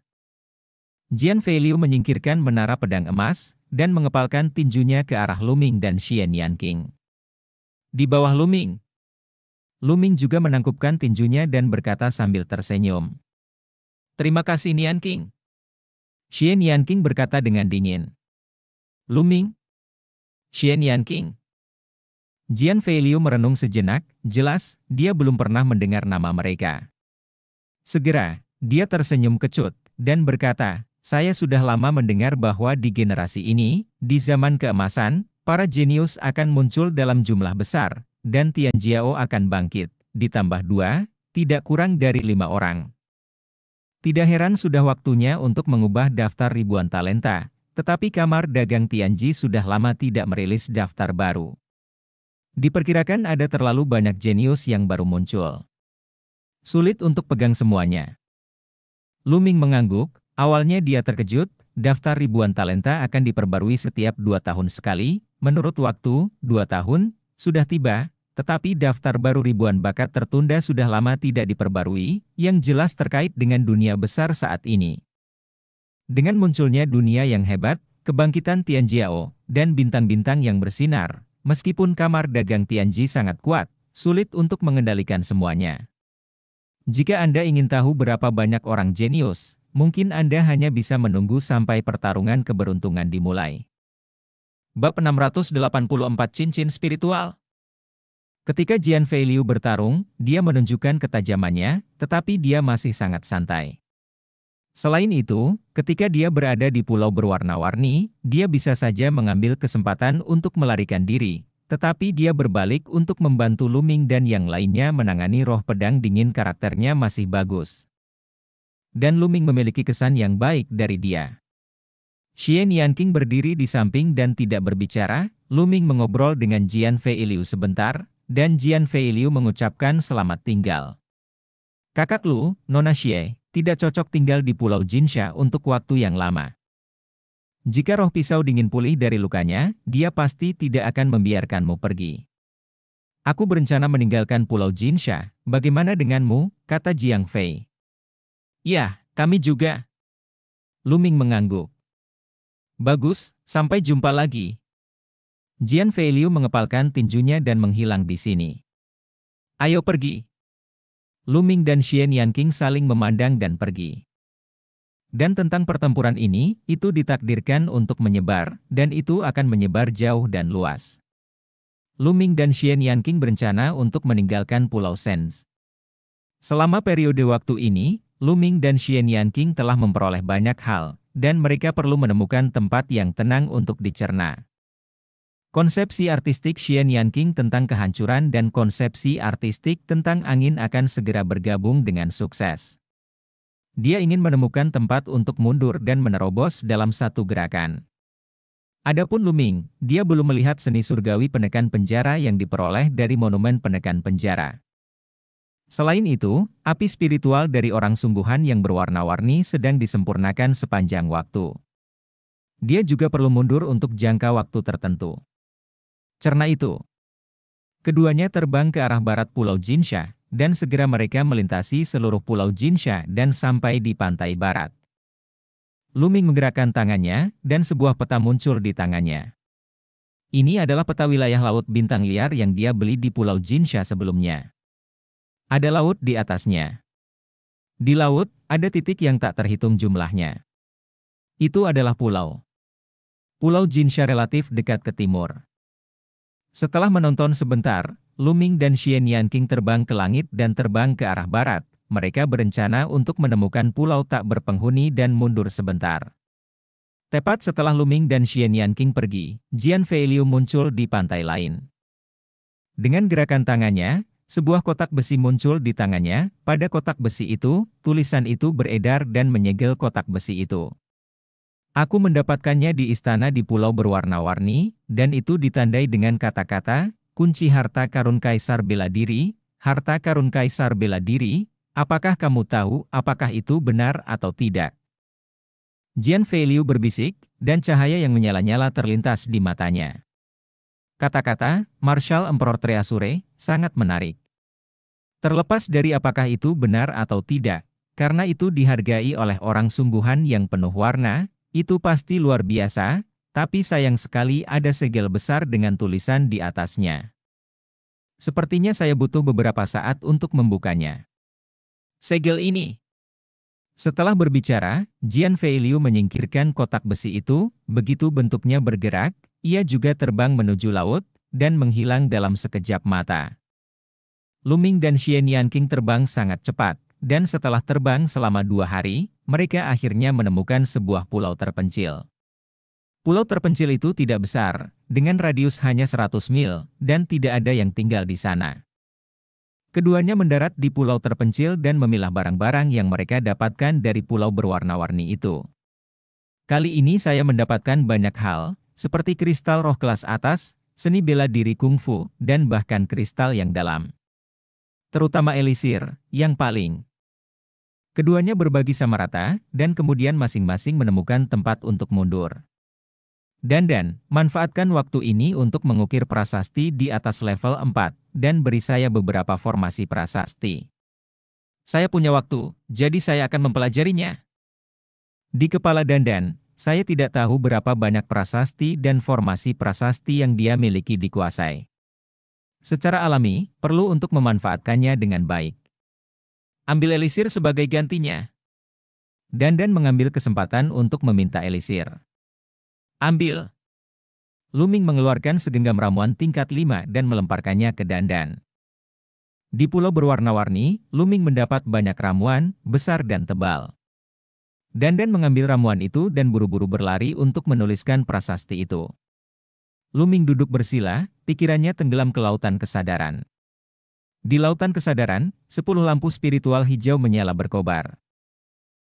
Speaker 1: Jian Feiliu menyingkirkan menara pedang emas, dan mengepalkan tinjunya ke arah Luming dan Xian Yan King. Di bawah Luming, Luming juga menangkupkan tinjunya dan berkata sambil tersenyum. Terima kasih Nian King. Xian Yan King berkata dengan dingin. Luming? Xian Yan King? Jian Feiliu merenung sejenak, jelas, dia belum pernah mendengar nama mereka. Segera, dia tersenyum kecut, dan berkata, saya sudah lama mendengar bahwa di generasi ini, di zaman keemasan, para jenius akan muncul dalam jumlah besar, dan Tian Jiao akan bangkit, ditambah dua, tidak kurang dari lima orang. Tidak heran sudah waktunya untuk mengubah daftar ribuan talenta, tetapi kamar dagang Tianji sudah lama tidak merilis daftar baru. Diperkirakan ada terlalu banyak jenius yang baru muncul. Sulit untuk pegang semuanya. Luming mengangguk, awalnya dia terkejut, daftar ribuan talenta akan diperbarui setiap dua tahun sekali, menurut waktu, dua tahun, sudah tiba, tetapi daftar baru ribuan bakat tertunda sudah lama tidak diperbarui, yang jelas terkait dengan dunia besar saat ini. Dengan munculnya dunia yang hebat, kebangkitan Tianjiao, dan bintang-bintang yang bersinar, Meskipun kamar dagang Tianji sangat kuat, sulit untuk mengendalikan semuanya. Jika Anda ingin tahu berapa banyak orang jenius, mungkin Anda hanya bisa menunggu sampai pertarungan keberuntungan dimulai. Bab 684 Cincin Spiritual Ketika Jian Liu bertarung, dia menunjukkan ketajamannya, tetapi dia masih sangat santai. Selain itu, ketika dia berada di pulau berwarna-warni, dia bisa saja mengambil kesempatan untuk melarikan diri, tetapi dia berbalik untuk membantu Luming dan yang lainnya menangani roh pedang dingin karakternya masih bagus. Dan Luming memiliki kesan yang baik dari dia. Xian Yanqing berdiri di samping dan tidak berbicara, Luming mengobrol dengan Jian Fei Liu sebentar, dan Jian Fei Liu mengucapkan selamat tinggal. Kakak Lu, Nona Xie, tidak cocok tinggal di Pulau Jinsha untuk waktu yang lama. Jika roh pisau dingin pulih dari lukanya, dia pasti tidak akan membiarkanmu pergi. Aku berencana meninggalkan Pulau Jinsha, bagaimana denganmu, kata Jiang Fei. Ya, kami juga. Luming mengangguk. Bagus, sampai jumpa lagi. Jian Fei Liu mengepalkan tinjunya dan menghilang di sini. Ayo pergi. Luming dan Xian Yanqing saling memandang dan pergi. Dan tentang pertempuran ini, itu ditakdirkan untuk menyebar, dan itu akan menyebar jauh dan luas. Luming dan Xian Yanqing berencana untuk meninggalkan Pulau Sens. Selama periode waktu ini, Luming dan Xian Yanqing telah memperoleh banyak hal, dan mereka perlu menemukan tempat yang tenang untuk dicerna. Konsepsi artistik Xian Yanqing tentang kehancuran dan konsepsi artistik tentang angin akan segera bergabung dengan sukses. Dia ingin menemukan tempat untuk mundur dan menerobos dalam satu gerakan. Adapun Luming, dia belum melihat seni surgawi penekan penjara yang diperoleh dari monumen penekan penjara. Selain itu, api spiritual dari orang sungguhan yang berwarna-warni sedang disempurnakan sepanjang waktu. Dia juga perlu mundur untuk jangka waktu tertentu cerna itu. Keduanya terbang ke arah barat Pulau Jinsha, dan segera mereka melintasi seluruh Pulau Jinsha dan sampai di pantai barat. Luming menggerakkan tangannya, dan sebuah peta muncul di tangannya. Ini adalah peta wilayah laut bintang liar yang dia beli di Pulau Jinsha sebelumnya. Ada laut di atasnya. Di laut, ada titik yang tak terhitung jumlahnya. Itu adalah pulau. Pulau Jinsha relatif dekat ke timur. Setelah menonton sebentar, Luming dan Xian Yanqing terbang ke langit dan terbang ke arah barat. Mereka berencana untuk menemukan pulau tak berpenghuni dan mundur sebentar. Tepat setelah Luming dan Xian Yanqing pergi, Jian Feiliu muncul di pantai lain. Dengan gerakan tangannya, sebuah kotak besi muncul di tangannya, pada kotak besi itu, tulisan itu beredar dan menyegel kotak besi itu. Aku mendapatkannya di istana di pulau berwarna-warni, dan itu ditandai dengan kata-kata, kunci harta karun kaisar bela diri, harta karun kaisar bela diri, apakah kamu tahu apakah itu benar atau tidak? Jian Liu berbisik, dan cahaya yang menyala-nyala terlintas di matanya. Kata-kata, Marshal Emperor Treasure, sangat menarik. Terlepas dari apakah itu benar atau tidak, karena itu dihargai oleh orang sungguhan yang penuh warna, itu pasti luar biasa, tapi sayang sekali ada segel besar dengan tulisan di atasnya. Sepertinya saya butuh beberapa saat untuk membukanya. Segel ini. Setelah berbicara, Jian Liu menyingkirkan kotak besi itu, begitu bentuknya bergerak, ia juga terbang menuju laut, dan menghilang dalam sekejap mata. Luming dan Xian King terbang sangat cepat dan setelah terbang selama dua hari, mereka akhirnya menemukan sebuah pulau terpencil. Pulau terpencil itu tidak besar, dengan radius hanya 100 mil, dan tidak ada yang tinggal di sana. Keduanya mendarat di pulau terpencil dan memilah barang-barang yang mereka dapatkan dari pulau berwarna-warni itu. Kali ini saya mendapatkan banyak hal, seperti kristal roh kelas atas, seni bela diri kungfu, dan bahkan kristal yang dalam terutama Elisir, yang paling. Keduanya berbagi sama rata, dan kemudian masing-masing menemukan tempat untuk mundur. Dandan, manfaatkan waktu ini untuk mengukir prasasti di atas level 4, dan beri saya beberapa formasi prasasti. Saya punya waktu, jadi saya akan mempelajarinya. Di kepala Dandan, saya tidak tahu berapa banyak prasasti dan formasi prasasti yang dia miliki dikuasai secara alami, perlu untuk memanfaatkannya dengan baik. Ambil elisir sebagai gantinya. Dandan mengambil kesempatan untuk meminta elisir. Ambil. Luming mengeluarkan segenggam ramuan tingkat 5 dan melemparkannya ke Dandan. Di pulau berwarna-warni, Luming mendapat banyak ramuan, besar dan tebal. Dandan mengambil ramuan itu dan buru-buru berlari untuk menuliskan prasasti itu. Luming duduk bersila, pikirannya tenggelam ke lautan kesadaran. Di lautan kesadaran, sepuluh lampu spiritual hijau menyala berkobar.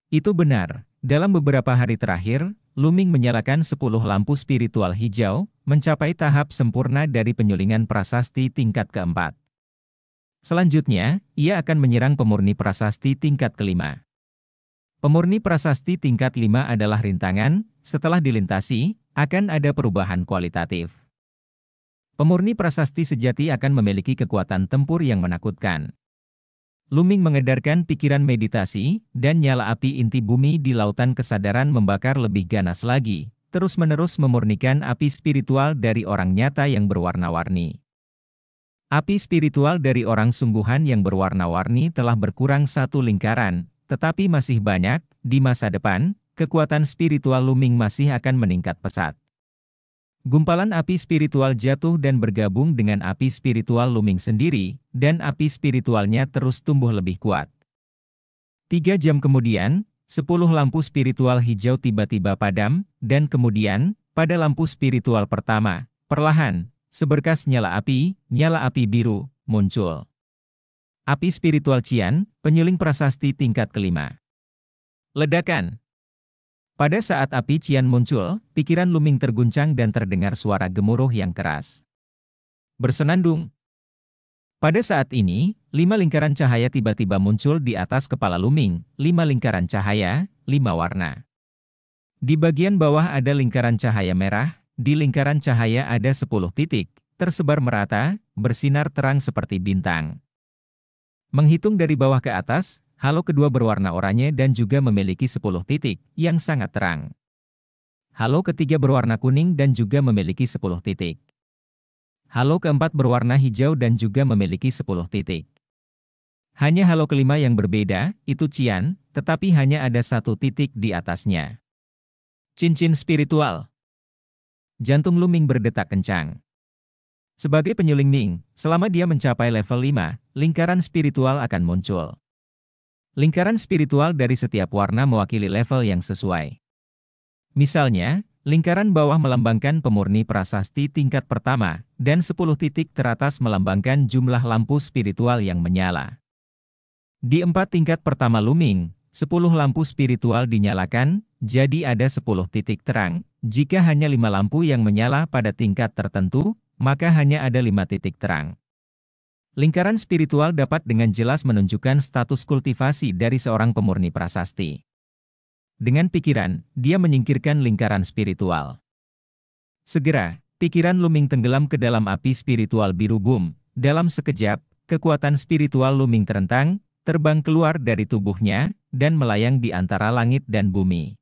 Speaker 1: Itu benar, dalam beberapa hari terakhir, Luming menyalakan sepuluh lampu spiritual hijau, mencapai tahap sempurna dari penyulingan prasasti tingkat keempat. Selanjutnya, ia akan menyerang pemurni prasasti tingkat kelima. Pemurni prasasti tingkat lima adalah rintangan, setelah dilintasi, akan ada perubahan kualitatif. Pemurni prasasti sejati akan memiliki kekuatan tempur yang menakutkan. Luming mengedarkan pikiran meditasi, dan nyala api inti bumi di lautan kesadaran membakar lebih ganas lagi, terus-menerus memurnikan api spiritual dari orang nyata yang berwarna-warni. Api spiritual dari orang sungguhan yang berwarna-warni telah berkurang satu lingkaran, tetapi masih banyak, di masa depan, kekuatan spiritual Luming masih akan meningkat pesat. Gumpalan api spiritual jatuh dan bergabung dengan api spiritual Luming sendiri, dan api spiritualnya terus tumbuh lebih kuat. Tiga jam kemudian, sepuluh lampu spiritual hijau tiba-tiba padam, dan kemudian, pada lampu spiritual pertama, perlahan, seberkas nyala api, nyala api biru, muncul. Api spiritual Cian, penyuling prasasti tingkat kelima. Ledakan pada saat api Cian muncul, pikiran Luming terguncang dan terdengar suara gemuruh yang keras. Bersenandung. Pada saat ini, lima lingkaran cahaya tiba-tiba muncul di atas kepala Luming, lima lingkaran cahaya, lima warna. Di bagian bawah ada lingkaran cahaya merah, di lingkaran cahaya ada sepuluh titik, tersebar merata, bersinar terang seperti bintang. Menghitung dari bawah ke atas, Halo kedua berwarna oranye dan juga memiliki 10 titik yang sangat terang. Halo ketiga berwarna kuning dan juga memiliki 10 titik. Halo keempat berwarna hijau dan juga memiliki 10 titik. Hanya halo kelima yang berbeda, itu cian, tetapi hanya ada satu titik di atasnya. Cincin spiritual. Jantung Luming berdetak kencang. Sebagai penyuling Ning, selama dia mencapai level 5, lingkaran spiritual akan muncul. Lingkaran spiritual dari setiap warna mewakili level yang sesuai. Misalnya, lingkaran bawah melambangkan pemurni prasasti tingkat pertama, dan 10 titik teratas melambangkan jumlah lampu spiritual yang menyala. Di empat tingkat pertama luming, 10 lampu spiritual dinyalakan, jadi ada 10 titik terang. Jika hanya lima lampu yang menyala pada tingkat tertentu, maka hanya ada lima titik terang. Lingkaran spiritual dapat dengan jelas menunjukkan status kultivasi dari seorang pemurni prasasti. Dengan pikiran, dia menyingkirkan lingkaran spiritual. Segera, pikiran Luming tenggelam ke dalam api spiritual biru bum. Dalam sekejap, kekuatan spiritual Luming terentang, terbang keluar dari tubuhnya, dan melayang di antara langit dan bumi.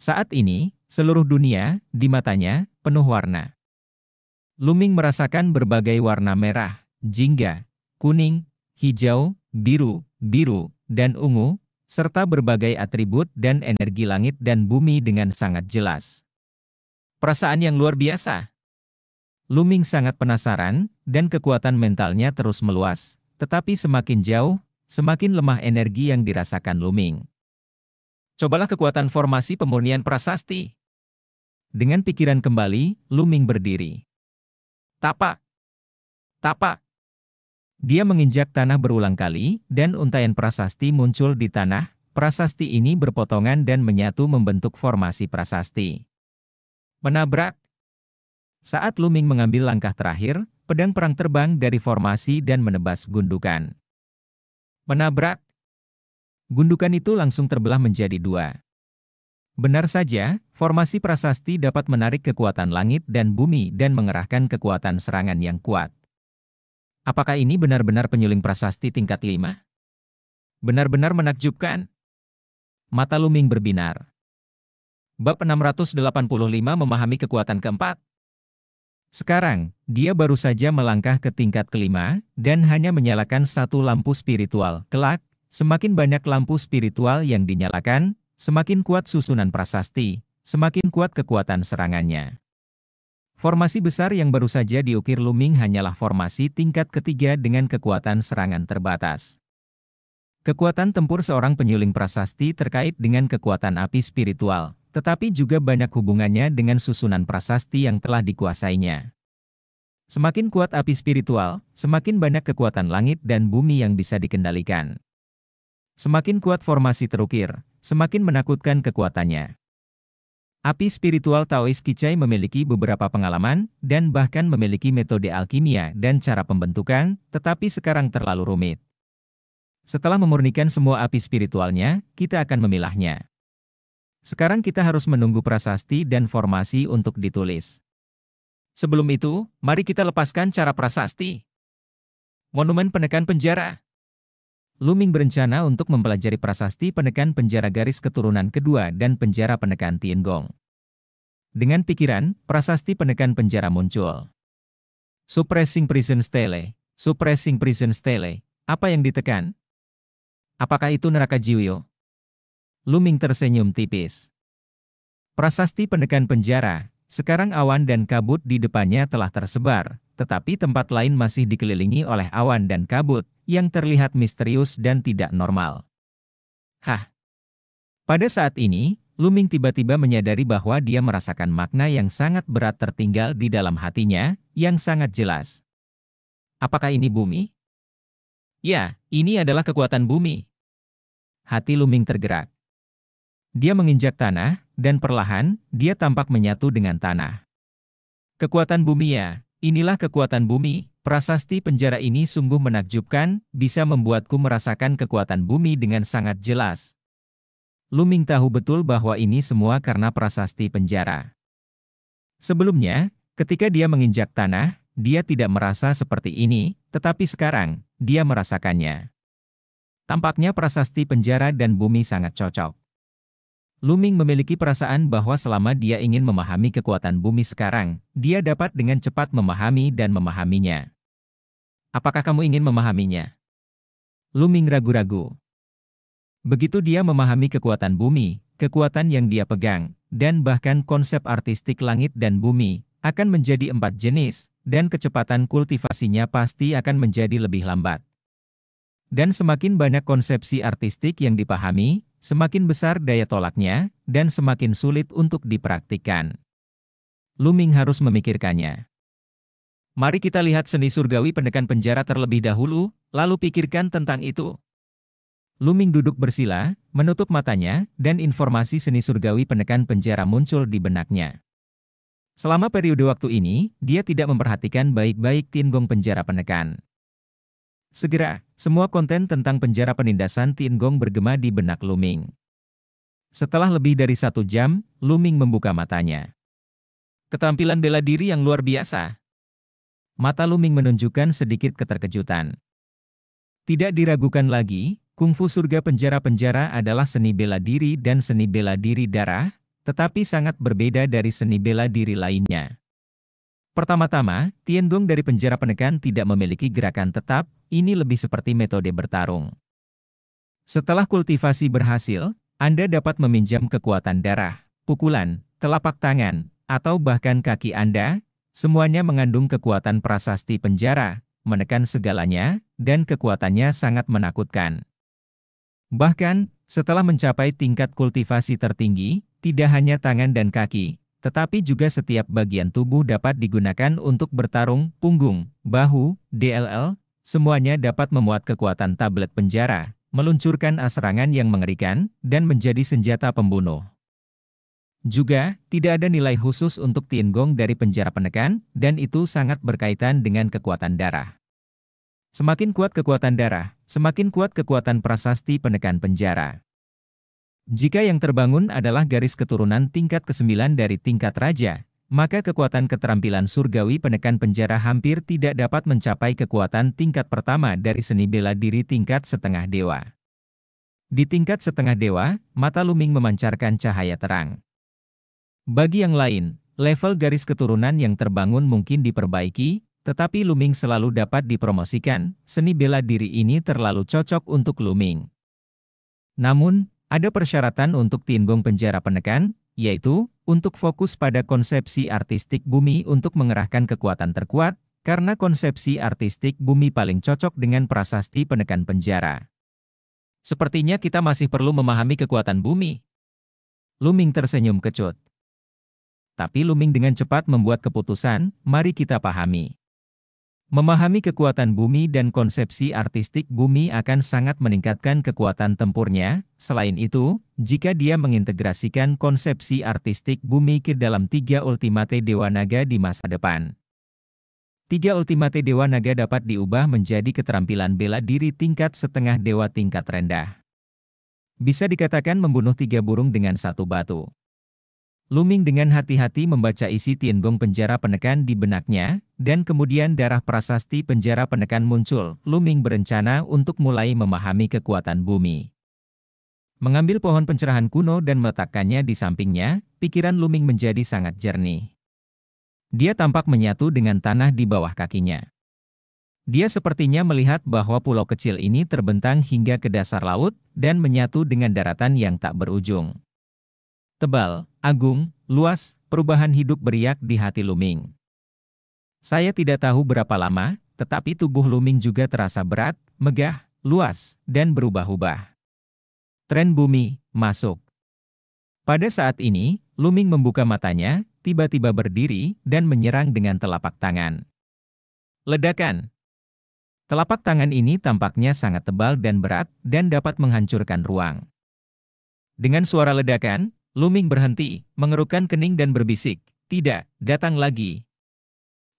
Speaker 1: Saat ini, seluruh dunia, di matanya, penuh warna. Luming merasakan berbagai warna merah, jingga, kuning, hijau, biru, biru, dan ungu, serta berbagai atribut dan energi langit dan bumi dengan sangat jelas. Perasaan yang luar biasa. Luming sangat penasaran, dan kekuatan mentalnya terus meluas, tetapi semakin jauh, semakin lemah energi yang dirasakan Luming. Cobalah kekuatan formasi pemurnian prasasti. Dengan pikiran kembali, Luming berdiri. Tapak, tapak. Dia menginjak tanah berulang kali, dan untayan prasasti muncul di tanah. Prasasti ini berpotongan dan menyatu membentuk formasi prasasti. Menabrak Saat Luming mengambil langkah terakhir, pedang perang terbang dari formasi dan menebas gundukan. Menabrak Gundukan itu langsung terbelah menjadi dua. Benar saja, formasi prasasti dapat menarik kekuatan langit dan bumi dan mengerahkan kekuatan serangan yang kuat. Apakah ini benar-benar penyuling prasasti tingkat lima? Benar-benar menakjubkan. Mata Luming berbinar. Bab 685 memahami kekuatan keempat. Sekarang, dia baru saja melangkah ke tingkat kelima, dan hanya menyalakan satu lampu spiritual. Kelak, semakin banyak lampu spiritual yang dinyalakan, semakin kuat susunan prasasti, semakin kuat kekuatan serangannya. Formasi besar yang baru saja diukir Luming hanyalah formasi tingkat ketiga dengan kekuatan serangan terbatas. Kekuatan tempur seorang penyuling prasasti terkait dengan kekuatan api spiritual, tetapi juga banyak hubungannya dengan susunan prasasti yang telah dikuasainya. Semakin kuat api spiritual, semakin banyak kekuatan langit dan bumi yang bisa dikendalikan. Semakin kuat formasi terukir, semakin menakutkan kekuatannya. Api spiritual Taois Kichai memiliki beberapa pengalaman, dan bahkan memiliki metode alkimia dan cara pembentukan, tetapi sekarang terlalu rumit. Setelah memurnikan semua api spiritualnya, kita akan memilahnya. Sekarang kita harus menunggu prasasti dan formasi untuk ditulis. Sebelum itu, mari kita lepaskan cara prasasti. Monumen penekan penjara Luming berencana untuk mempelajari prasasti penekan penjara garis keturunan kedua dan penjara penekan Gong. Dengan pikiran, prasasti penekan penjara muncul. Suppressing prison stele, suppressing prison stele, apa yang ditekan? Apakah itu neraka Jiuyo? Luming tersenyum tipis. Prasasti penekan penjara, sekarang awan dan kabut di depannya telah tersebar, tetapi tempat lain masih dikelilingi oleh awan dan kabut, yang terlihat misterius dan tidak normal. Hah. Pada saat ini, Luming tiba-tiba menyadari bahwa dia merasakan makna yang sangat berat tertinggal di dalam hatinya, yang sangat jelas. Apakah ini bumi? Ya, ini adalah kekuatan bumi. Hati Luming tergerak. Dia menginjak tanah, dan perlahan, dia tampak menyatu dengan tanah. Kekuatan bumi ya, inilah kekuatan bumi, prasasti penjara ini sungguh menakjubkan, bisa membuatku merasakan kekuatan bumi dengan sangat jelas. Lu Ming tahu betul bahwa ini semua karena prasasti penjara. Sebelumnya, ketika dia menginjak tanah, dia tidak merasa seperti ini, tetapi sekarang, dia merasakannya. Tampaknya prasasti penjara dan bumi sangat cocok. Luming memiliki perasaan bahwa selama dia ingin memahami kekuatan bumi sekarang, dia dapat dengan cepat memahami dan memahaminya. Apakah kamu ingin memahaminya? Luming ragu-ragu. Begitu dia memahami kekuatan bumi, kekuatan yang dia pegang, dan bahkan konsep artistik langit dan bumi, akan menjadi empat jenis, dan kecepatan kultivasinya pasti akan menjadi lebih lambat. Dan semakin banyak konsepsi artistik yang dipahami, Semakin besar daya tolaknya, dan semakin sulit untuk dipraktikkan. Luming harus memikirkannya. Mari kita lihat seni surgawi pendekan penjara terlebih dahulu, lalu pikirkan tentang itu. Luming duduk bersila, menutup matanya, dan informasi seni surgawi pendekan penjara muncul di benaknya. Selama periode waktu ini, dia tidak memperhatikan baik-baik tin Gong penjara penekan. Segera, semua konten tentang penjara penindasan Tin Gong bergema di benak Luming. Setelah lebih dari satu jam, Luming membuka matanya. Ketampilan bela diri yang luar biasa. Mata Luming menunjukkan sedikit keterkejutan. Tidak diragukan lagi, kungfu surga penjara-penjara adalah seni bela diri dan seni bela diri darah, tetapi sangat berbeda dari seni bela diri lainnya. Pertama-tama, Tiendong dari penjara penekan tidak memiliki gerakan tetap, ini lebih seperti metode bertarung. Setelah kultivasi berhasil, Anda dapat meminjam kekuatan darah, pukulan, telapak tangan, atau bahkan kaki Anda, semuanya mengandung kekuatan prasasti penjara, menekan segalanya, dan kekuatannya sangat menakutkan. Bahkan, setelah mencapai tingkat kultivasi tertinggi, tidak hanya tangan dan kaki, tetapi juga setiap bagian tubuh dapat digunakan untuk bertarung, punggung, bahu, DLL, semuanya dapat memuat kekuatan tablet penjara, meluncurkan aserangan yang mengerikan, dan menjadi senjata pembunuh. Juga, tidak ada nilai khusus untuk Gong dari penjara penekan, dan itu sangat berkaitan dengan kekuatan darah. Semakin kuat kekuatan darah, semakin kuat kekuatan prasasti penekan penjara. Jika yang terbangun adalah garis keturunan tingkat ke-9 dari tingkat raja, maka kekuatan keterampilan surgawi penekan penjara hampir tidak dapat mencapai kekuatan tingkat pertama dari seni bela diri tingkat setengah dewa. Di tingkat setengah dewa, mata luming memancarkan cahaya terang. Bagi yang lain, level garis keturunan yang terbangun mungkin diperbaiki, tetapi luming selalu dapat dipromosikan, seni bela diri ini terlalu cocok untuk luming. Namun, ada persyaratan untuk Tinggung penjara penekan, yaitu untuk fokus pada konsepsi artistik bumi untuk mengerahkan kekuatan terkuat, karena konsepsi artistik bumi paling cocok dengan prasasti penekan penjara. Sepertinya kita masih perlu memahami kekuatan bumi. Luming tersenyum kecut. Tapi Luming dengan cepat membuat keputusan, mari kita pahami. Memahami kekuatan bumi dan konsepsi artistik bumi akan sangat meningkatkan kekuatan tempurnya. Selain itu, jika dia mengintegrasikan konsepsi artistik bumi ke dalam tiga ultimate dewa naga di masa depan. Tiga ultimate dewa naga dapat diubah menjadi keterampilan bela diri tingkat setengah dewa tingkat rendah. Bisa dikatakan membunuh tiga burung dengan satu batu. Luming dengan hati-hati membaca isi Gong penjara penekan di benaknya, dan kemudian darah prasasti penjara penekan muncul. Luming berencana untuk mulai memahami kekuatan bumi. Mengambil pohon pencerahan kuno dan meletakkannya di sampingnya, pikiran Luming menjadi sangat jernih. Dia tampak menyatu dengan tanah di bawah kakinya. Dia sepertinya melihat bahwa pulau kecil ini terbentang hingga ke dasar laut dan menyatu dengan daratan yang tak berujung tebal, agung, luas, perubahan hidup beriak di hati Luming. Saya tidak tahu berapa lama, tetapi tubuh Luming juga terasa berat, megah, luas, dan berubah-ubah. Tren bumi, masuk. Pada saat ini, Luming membuka matanya, tiba-tiba berdiri, dan menyerang dengan telapak tangan. Ledakan. Telapak tangan ini tampaknya sangat tebal dan berat, dan dapat menghancurkan ruang. Dengan suara ledakan, Luming berhenti, mengerutkan kening dan berbisik, tidak, datang lagi.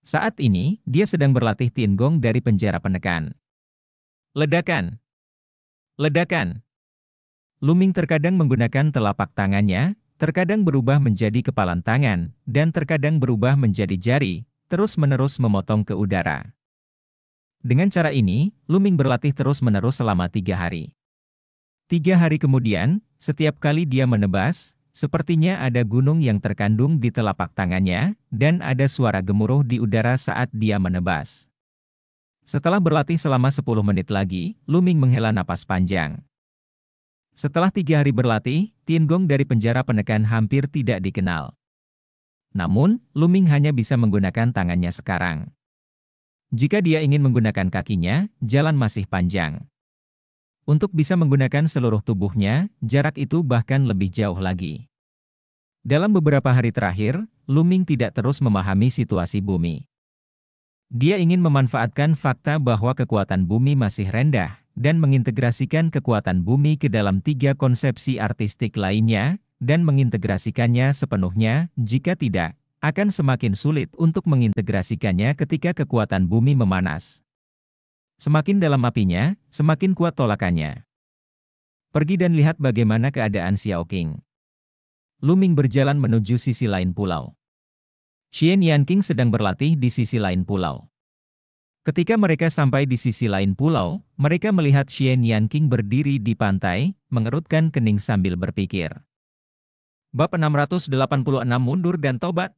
Speaker 1: Saat ini, dia sedang berlatih Gong dari penjara penekan. Ledakan. Ledakan. Luming terkadang menggunakan telapak tangannya, terkadang berubah menjadi kepalan tangan, dan terkadang berubah menjadi jari, terus-menerus memotong ke udara. Dengan cara ini, Luming berlatih terus-menerus selama tiga hari. Tiga hari kemudian, setiap kali dia menebas, Sepertinya ada gunung yang terkandung di telapak tangannya, dan ada suara gemuruh di udara saat dia menebas. Setelah berlatih selama 10 menit lagi, Luming menghela napas panjang. Setelah tiga hari berlatih, Tian Gong dari penjara penekan hampir tidak dikenal. Namun, Luming hanya bisa menggunakan tangannya sekarang. Jika dia ingin menggunakan kakinya, jalan masih panjang. Untuk bisa menggunakan seluruh tubuhnya, jarak itu bahkan lebih jauh lagi. Dalam beberapa hari terakhir, Luming tidak terus memahami situasi bumi. Dia ingin memanfaatkan fakta bahwa kekuatan bumi masih rendah dan mengintegrasikan kekuatan bumi ke dalam tiga konsepsi artistik lainnya dan mengintegrasikannya sepenuhnya, jika tidak, akan semakin sulit untuk mengintegrasikannya ketika kekuatan bumi memanas. Semakin dalam apinya, semakin kuat tolakannya. Pergi dan lihat bagaimana keadaan Xiao King. Luming berjalan menuju sisi lain pulau. Xian Yan Qing sedang berlatih di sisi lain pulau. Ketika mereka sampai di sisi lain pulau, mereka melihat Xian Yan Qing berdiri di pantai, mengerutkan kening sambil berpikir. Bab 686 Mundur dan Tobat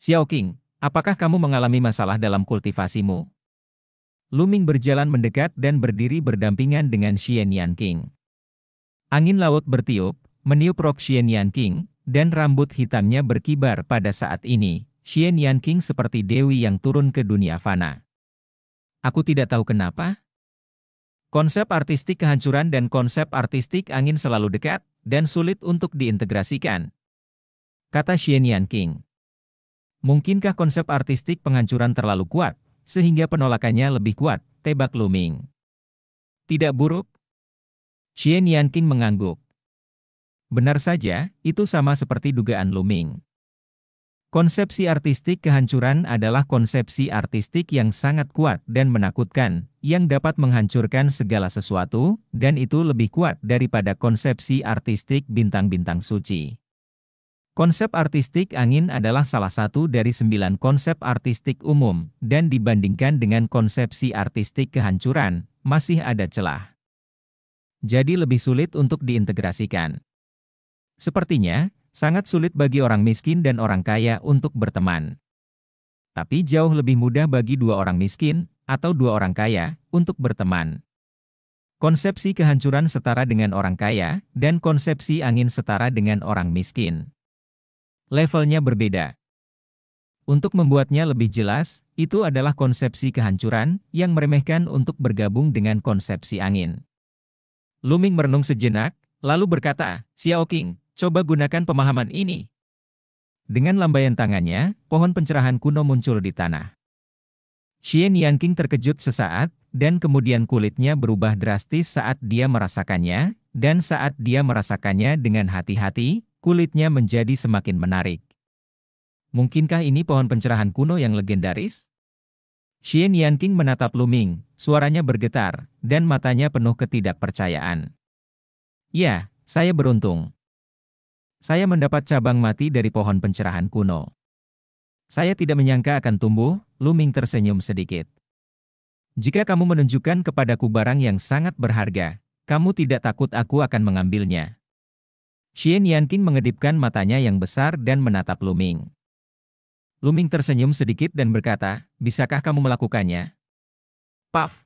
Speaker 1: Xiao King, apakah kamu mengalami masalah dalam kultivasimu? Luming berjalan mendekat dan berdiri berdampingan dengan Xian Yan King. Angin laut bertiup, meniup rok Xian Yan King, dan rambut hitamnya berkibar pada saat ini. Xian Yan King seperti dewi yang turun ke dunia fana. Aku tidak tahu kenapa. Konsep artistik kehancuran dan konsep artistik angin selalu dekat dan sulit untuk diintegrasikan. Kata Xian Yan King. Mungkinkah konsep artistik penghancuran terlalu kuat, sehingga penolakannya lebih kuat, tebak Luming. Tidak buruk? Xian Nianqing mengangguk. Benar saja, itu sama seperti dugaan Luming. Konsepsi artistik kehancuran adalah konsepsi artistik yang sangat kuat dan menakutkan, yang dapat menghancurkan segala sesuatu, dan itu lebih kuat daripada konsepsi artistik bintang-bintang suci. Konsep artistik angin adalah salah satu dari sembilan konsep artistik umum, dan dibandingkan dengan konsepsi artistik kehancuran, masih ada celah. Jadi lebih sulit untuk diintegrasikan. Sepertinya, sangat sulit bagi orang miskin dan orang kaya untuk berteman. Tapi jauh lebih mudah bagi dua orang miskin, atau dua orang kaya, untuk berteman. Konsepsi kehancuran setara dengan orang kaya, dan konsepsi angin setara dengan orang miskin levelnya berbeda. Untuk membuatnya lebih jelas, itu adalah konsepsi kehancuran yang meremehkan untuk bergabung dengan konsepsi angin. Luming merenung sejenak, lalu berkata, Xiao King, coba gunakan pemahaman ini. Dengan lambaian tangannya, pohon pencerahan kuno muncul di tanah. Xian Yangqing terkejut sesaat, dan kemudian kulitnya berubah drastis saat dia merasakannya, dan saat dia merasakannya dengan hati-hati, kulitnya menjadi semakin menarik. Mungkinkah ini pohon pencerahan kuno yang legendaris? Xian Yanqing menatap Luming, suaranya bergetar, dan matanya penuh ketidakpercayaan. Ya, saya beruntung. Saya mendapat cabang mati dari pohon pencerahan kuno. Saya tidak menyangka akan tumbuh, Luming tersenyum sedikit. Jika kamu menunjukkan kepadaku barang yang sangat berharga, kamu tidak takut aku akan mengambilnya. Xian Yantin mengedipkan matanya yang besar dan menatap Luming. Luming tersenyum sedikit dan berkata, bisakah kamu melakukannya? Paf!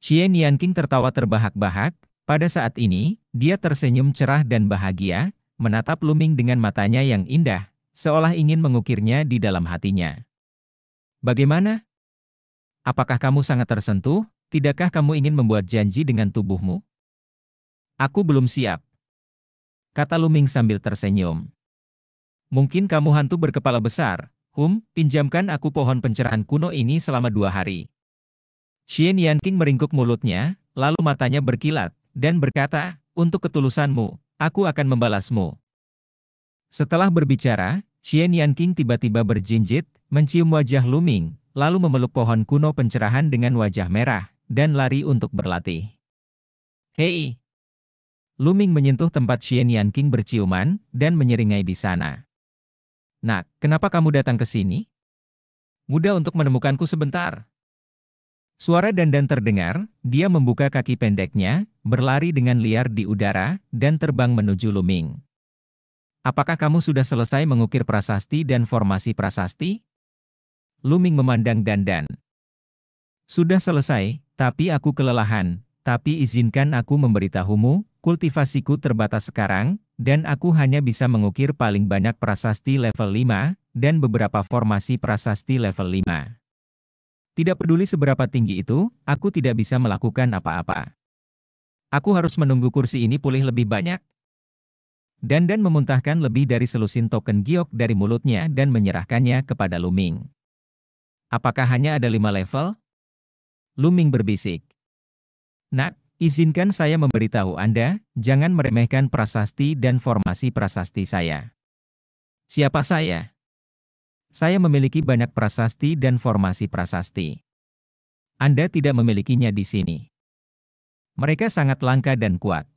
Speaker 1: Xian Yanqin tertawa terbahak-bahak, pada saat ini, dia tersenyum cerah dan bahagia, menatap Luming dengan matanya yang indah, seolah ingin mengukirnya di dalam hatinya. Bagaimana? Apakah kamu sangat tersentuh? Tidakkah kamu ingin membuat janji dengan tubuhmu? Aku belum siap kata Luming sambil tersenyum. Mungkin kamu hantu berkepala besar, Hum, pinjamkan aku pohon pencerahan kuno ini selama dua hari. Xian Yanqing meringkuk mulutnya, lalu matanya berkilat, dan berkata, untuk ketulusanmu, aku akan membalasmu. Setelah berbicara, Xian Yanqing tiba-tiba berjinjit, mencium wajah Luming, lalu memeluk pohon kuno pencerahan dengan wajah merah, dan lari untuk berlatih. Hei, Luming menyentuh tempat Xian Yan King berciuman, dan menyeringai di sana. Nak, kenapa kamu datang ke sini? Mudah untuk menemukanku sebentar. Suara dandan terdengar, dia membuka kaki pendeknya, berlari dengan liar di udara, dan terbang menuju Luming. Apakah kamu sudah selesai mengukir prasasti dan formasi prasasti? Luming memandang dandan. Sudah selesai, tapi aku kelelahan, tapi izinkan aku memberitahumu, kultivasiku terbatas sekarang, dan aku hanya bisa mengukir paling banyak prasasti level 5, dan beberapa formasi prasasti level 5. Tidak peduli seberapa tinggi itu, aku tidak bisa melakukan apa-apa. Aku harus menunggu kursi ini pulih lebih banyak. Dan memuntahkan lebih dari selusin token giok dari mulutnya dan menyerahkannya kepada Luming. Apakah hanya ada lima level? Luming berbisik. Nak, Izinkan saya memberitahu Anda, jangan meremehkan prasasti dan formasi prasasti saya. Siapa saya? Saya memiliki banyak prasasti dan formasi prasasti. Anda tidak memilikinya di sini. Mereka sangat langka dan kuat.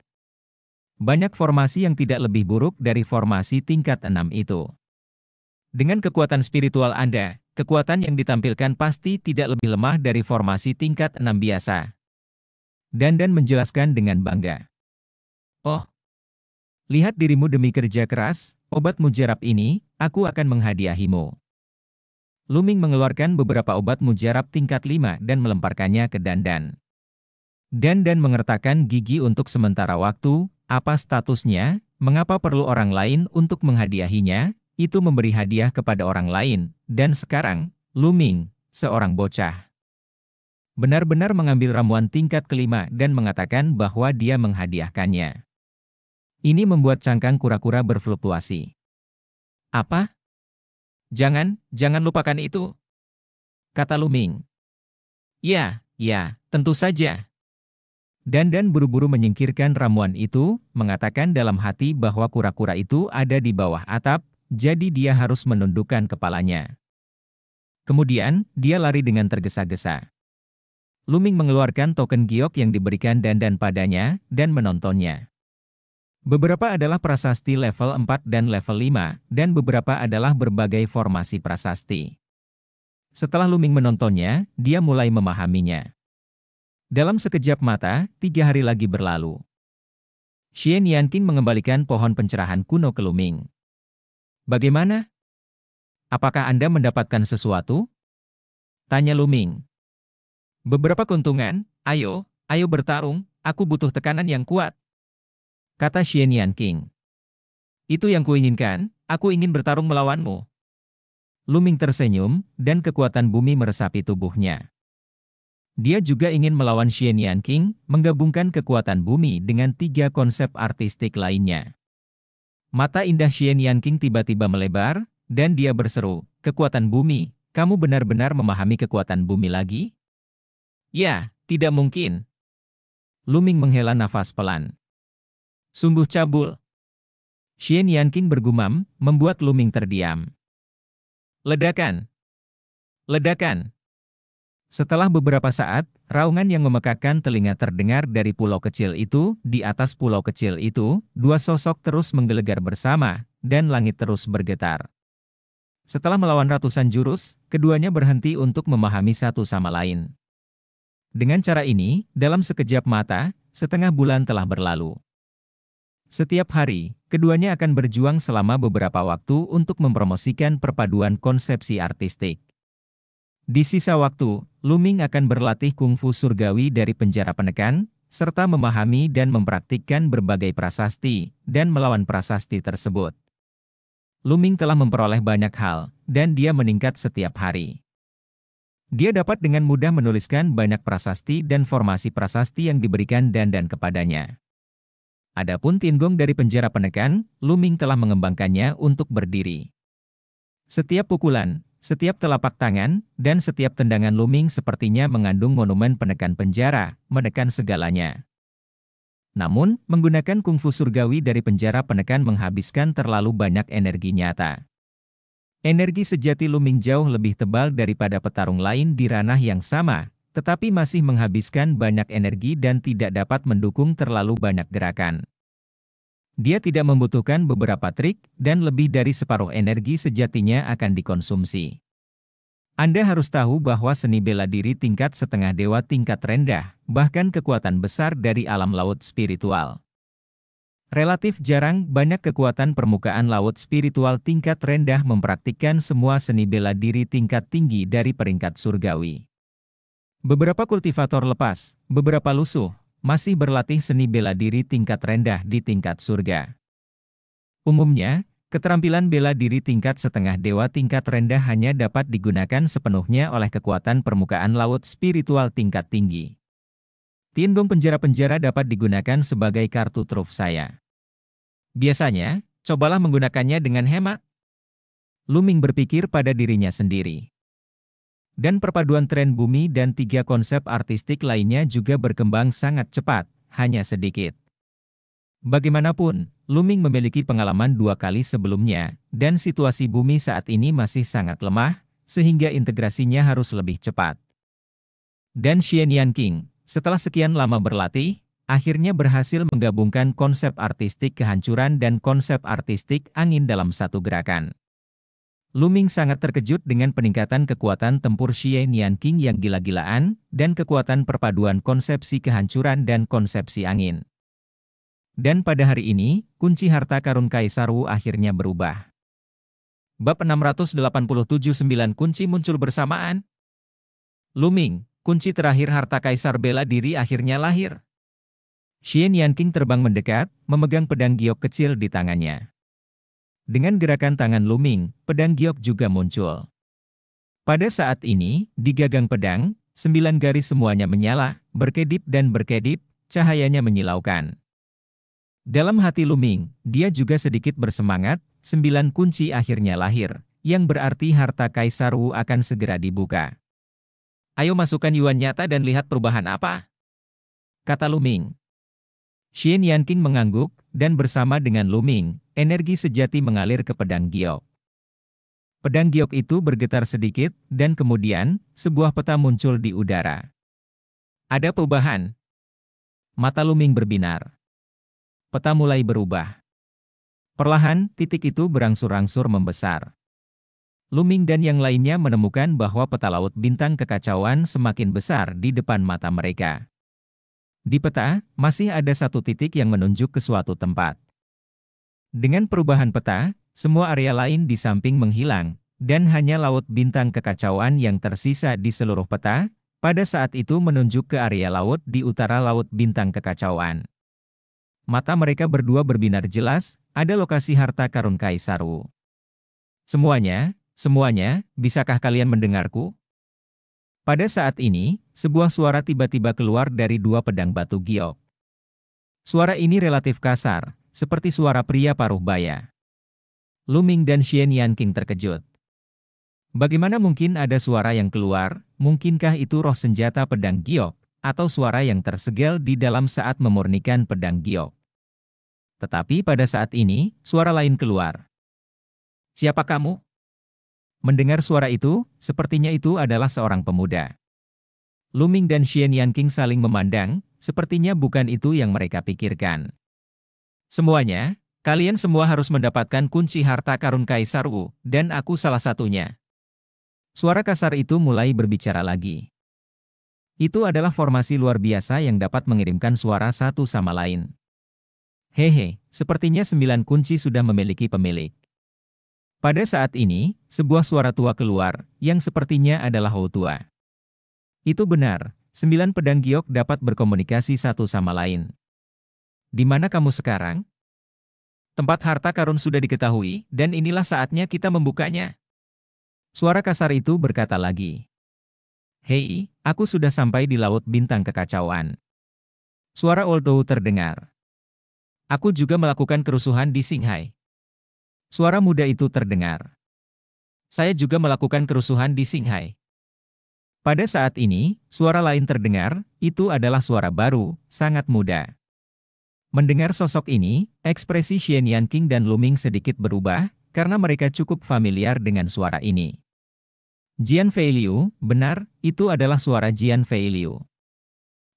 Speaker 1: Banyak formasi yang tidak lebih buruk dari formasi tingkat 6 itu. Dengan kekuatan spiritual Anda, kekuatan yang ditampilkan pasti tidak lebih lemah dari formasi tingkat 6 biasa. Dandan menjelaskan dengan bangga. Oh, lihat dirimu demi kerja keras, obat mujarab ini, aku akan menghadiahimu. Luming mengeluarkan beberapa obat mujarab tingkat 5 dan melemparkannya ke Dandan. Dandan mengertakkan gigi untuk sementara waktu, apa statusnya, mengapa perlu orang lain untuk menghadiahinya, itu memberi hadiah kepada orang lain, dan sekarang, Luming, seorang bocah benar-benar mengambil ramuan tingkat kelima dan mengatakan bahwa dia menghadiahkannya. Ini membuat cangkang kura-kura berfluktuasi. Apa? Jangan, jangan lupakan itu. Kata Luming. Ya, ya, tentu saja. Dan dan buru-buru menyingkirkan ramuan itu, mengatakan dalam hati bahwa kura-kura itu ada di bawah atap, jadi dia harus menundukkan kepalanya. Kemudian, dia lari dengan tergesa-gesa. Luming mengeluarkan token giok yang diberikan Dandan padanya, dan menontonnya. Beberapa adalah prasasti level 4 dan level 5, dan beberapa adalah berbagai formasi prasasti. Setelah Luming menontonnya, dia mulai memahaminya. Dalam sekejap mata, tiga hari lagi berlalu. Xian Yanqing mengembalikan pohon pencerahan kuno ke Luming. Bagaimana? Apakah Anda mendapatkan sesuatu? Tanya Luming. Beberapa keuntungan, ayo, ayo bertarung, aku butuh tekanan yang kuat. Kata Xian Yan King. Itu yang kuinginkan, aku ingin bertarung melawanmu. Luming tersenyum, dan kekuatan bumi meresapi tubuhnya. Dia juga ingin melawan Xian Yan King, menggabungkan kekuatan bumi dengan tiga konsep artistik lainnya. Mata indah Xian Yan King tiba-tiba melebar, dan dia berseru, kekuatan bumi, kamu benar-benar memahami kekuatan bumi lagi? Ya, tidak mungkin. Luming menghela nafas pelan. Sungguh cabul. Xian Yanqing bergumam, membuat Luming terdiam. Ledakan. Ledakan. Setelah beberapa saat, raungan yang memekakan telinga terdengar dari pulau kecil itu, di atas pulau kecil itu, dua sosok terus menggelegar bersama, dan langit terus bergetar. Setelah melawan ratusan jurus, keduanya berhenti untuk memahami satu sama lain. Dengan cara ini, dalam sekejap mata, setengah bulan telah berlalu. Setiap hari, keduanya akan berjuang selama beberapa waktu untuk mempromosikan perpaduan konsepsi artistik. Di sisa waktu, Luming akan berlatih kungfu surgawi dari penjara penekan, serta memahami dan mempraktikkan berbagai prasasti, dan melawan prasasti tersebut. Luming telah memperoleh banyak hal, dan dia meningkat setiap hari. Dia dapat dengan mudah menuliskan banyak prasasti dan formasi prasasti yang diberikan dan kepadanya. Adapun Tinggong dari penjara penekan, Luming telah mengembangkannya untuk berdiri. Setiap pukulan, setiap telapak tangan, dan setiap tendangan Luming sepertinya mengandung monumen penekan penjara, menekan segalanya. Namun, menggunakan kungfu surgawi dari penjara penekan menghabiskan terlalu banyak energi nyata. Energi sejati Luming jauh lebih tebal daripada petarung lain di ranah yang sama, tetapi masih menghabiskan banyak energi dan tidak dapat mendukung terlalu banyak gerakan. Dia tidak membutuhkan beberapa trik, dan lebih dari separuh energi sejatinya akan dikonsumsi. Anda harus tahu bahwa seni bela diri tingkat setengah dewa tingkat rendah, bahkan kekuatan besar dari alam laut spiritual. Relatif jarang, banyak kekuatan permukaan laut spiritual tingkat rendah mempraktikkan semua seni bela diri tingkat tinggi dari peringkat surgawi. Beberapa kultivator lepas, beberapa lusuh, masih berlatih seni bela diri tingkat rendah di tingkat surga. Umumnya, keterampilan bela diri tingkat setengah dewa tingkat rendah hanya dapat digunakan sepenuhnya oleh kekuatan permukaan laut spiritual tingkat tinggi. Tindung penjara-penjara dapat digunakan sebagai kartu truf saya. Biasanya, cobalah menggunakannya dengan hemat. Luming berpikir pada dirinya sendiri. Dan perpaduan tren bumi dan tiga konsep artistik lainnya juga berkembang sangat cepat, hanya sedikit. Bagaimanapun, Luming memiliki pengalaman dua kali sebelumnya, dan situasi bumi saat ini masih sangat lemah, sehingga integrasinya harus lebih cepat. Dan Xian Yan King, setelah sekian lama berlatih, akhirnya berhasil menggabungkan konsep artistik kehancuran dan konsep artistik angin dalam satu gerakan. Luming sangat terkejut dengan peningkatan kekuatan tempur Xie King yang gila-gilaan, dan kekuatan perpaduan konsepsi kehancuran dan konsepsi angin. Dan pada hari ini, kunci harta karun Kaisar Wu akhirnya berubah. Bab 687 9 kunci muncul bersamaan. Luming, kunci terakhir harta Kaisar bela diri akhirnya lahir. Xian Yanqing terbang mendekat, memegang pedang giok kecil di tangannya. Dengan gerakan tangan Luming, pedang giok juga muncul. Pada saat ini, di gagang pedang, sembilan garis semuanya menyala, berkedip dan berkedip, cahayanya menyilaukan. Dalam hati Luming, dia juga sedikit bersemangat, sembilan kunci akhirnya lahir, yang berarti harta Kaisar Wu akan segera dibuka. Ayo masukkan Yuan nyata dan lihat perubahan apa? Kata Luming. Xin Yanqing mengangguk, dan bersama dengan Luming, energi sejati mengalir ke pedang giok. Pedang giok itu bergetar sedikit, dan kemudian, sebuah peta muncul di udara. Ada perubahan. Mata Luming berbinar. Peta mulai berubah. Perlahan, titik itu berangsur-angsur membesar. Luming dan yang lainnya menemukan bahwa peta laut bintang kekacauan semakin besar di depan mata mereka. Di peta, masih ada satu titik yang menunjuk ke suatu tempat. Dengan perubahan peta, semua area lain di samping menghilang, dan hanya laut bintang kekacauan yang tersisa di seluruh peta, pada saat itu menunjuk ke area laut di utara laut bintang kekacauan. Mata mereka berdua berbinar jelas, ada lokasi harta karun Kaisaru. Semuanya, semuanya, bisakah kalian mendengarku? Pada saat ini, sebuah suara tiba-tiba keluar dari dua pedang batu giok. Suara ini relatif kasar, seperti suara pria paruh baya. Luming dan Xian Yanqing terkejut. Bagaimana mungkin ada suara yang keluar, mungkinkah itu roh senjata pedang giok, atau suara yang tersegel di dalam saat memurnikan pedang giok? Tetapi pada saat ini, suara lain keluar. Siapa kamu? Mendengar suara itu, sepertinya itu adalah seorang pemuda. Luming dan Xian Yanqing saling memandang, sepertinya bukan itu yang mereka pikirkan. Semuanya, kalian semua harus mendapatkan kunci harta karun Kaisar Wu, dan aku salah satunya. Suara kasar itu mulai berbicara lagi. Itu adalah formasi luar biasa yang dapat mengirimkan suara satu sama lain. Hehe, sepertinya sembilan kunci sudah memiliki pemilik. Pada saat ini, sebuah suara tua keluar, yang sepertinya adalah Hou tua. Itu benar, sembilan pedang giok dapat berkomunikasi satu sama lain. Di mana kamu sekarang? Tempat harta karun sudah diketahui, dan inilah saatnya kita membukanya. Suara kasar itu berkata lagi. Hei, aku sudah sampai di Laut Bintang Kekacauan. Suara Oldo terdengar. Aku juga melakukan kerusuhan di Shanghai. Suara muda itu terdengar. Saya juga melakukan kerusuhan di Shanghai. Pada saat ini, suara lain terdengar, itu adalah suara baru, sangat muda. Mendengar sosok ini, ekspresi Xian Yan King dan Luming sedikit berubah, karena mereka cukup familiar dengan suara ini. Jian Fei Liu, benar, itu adalah suara Jian Fei Liu.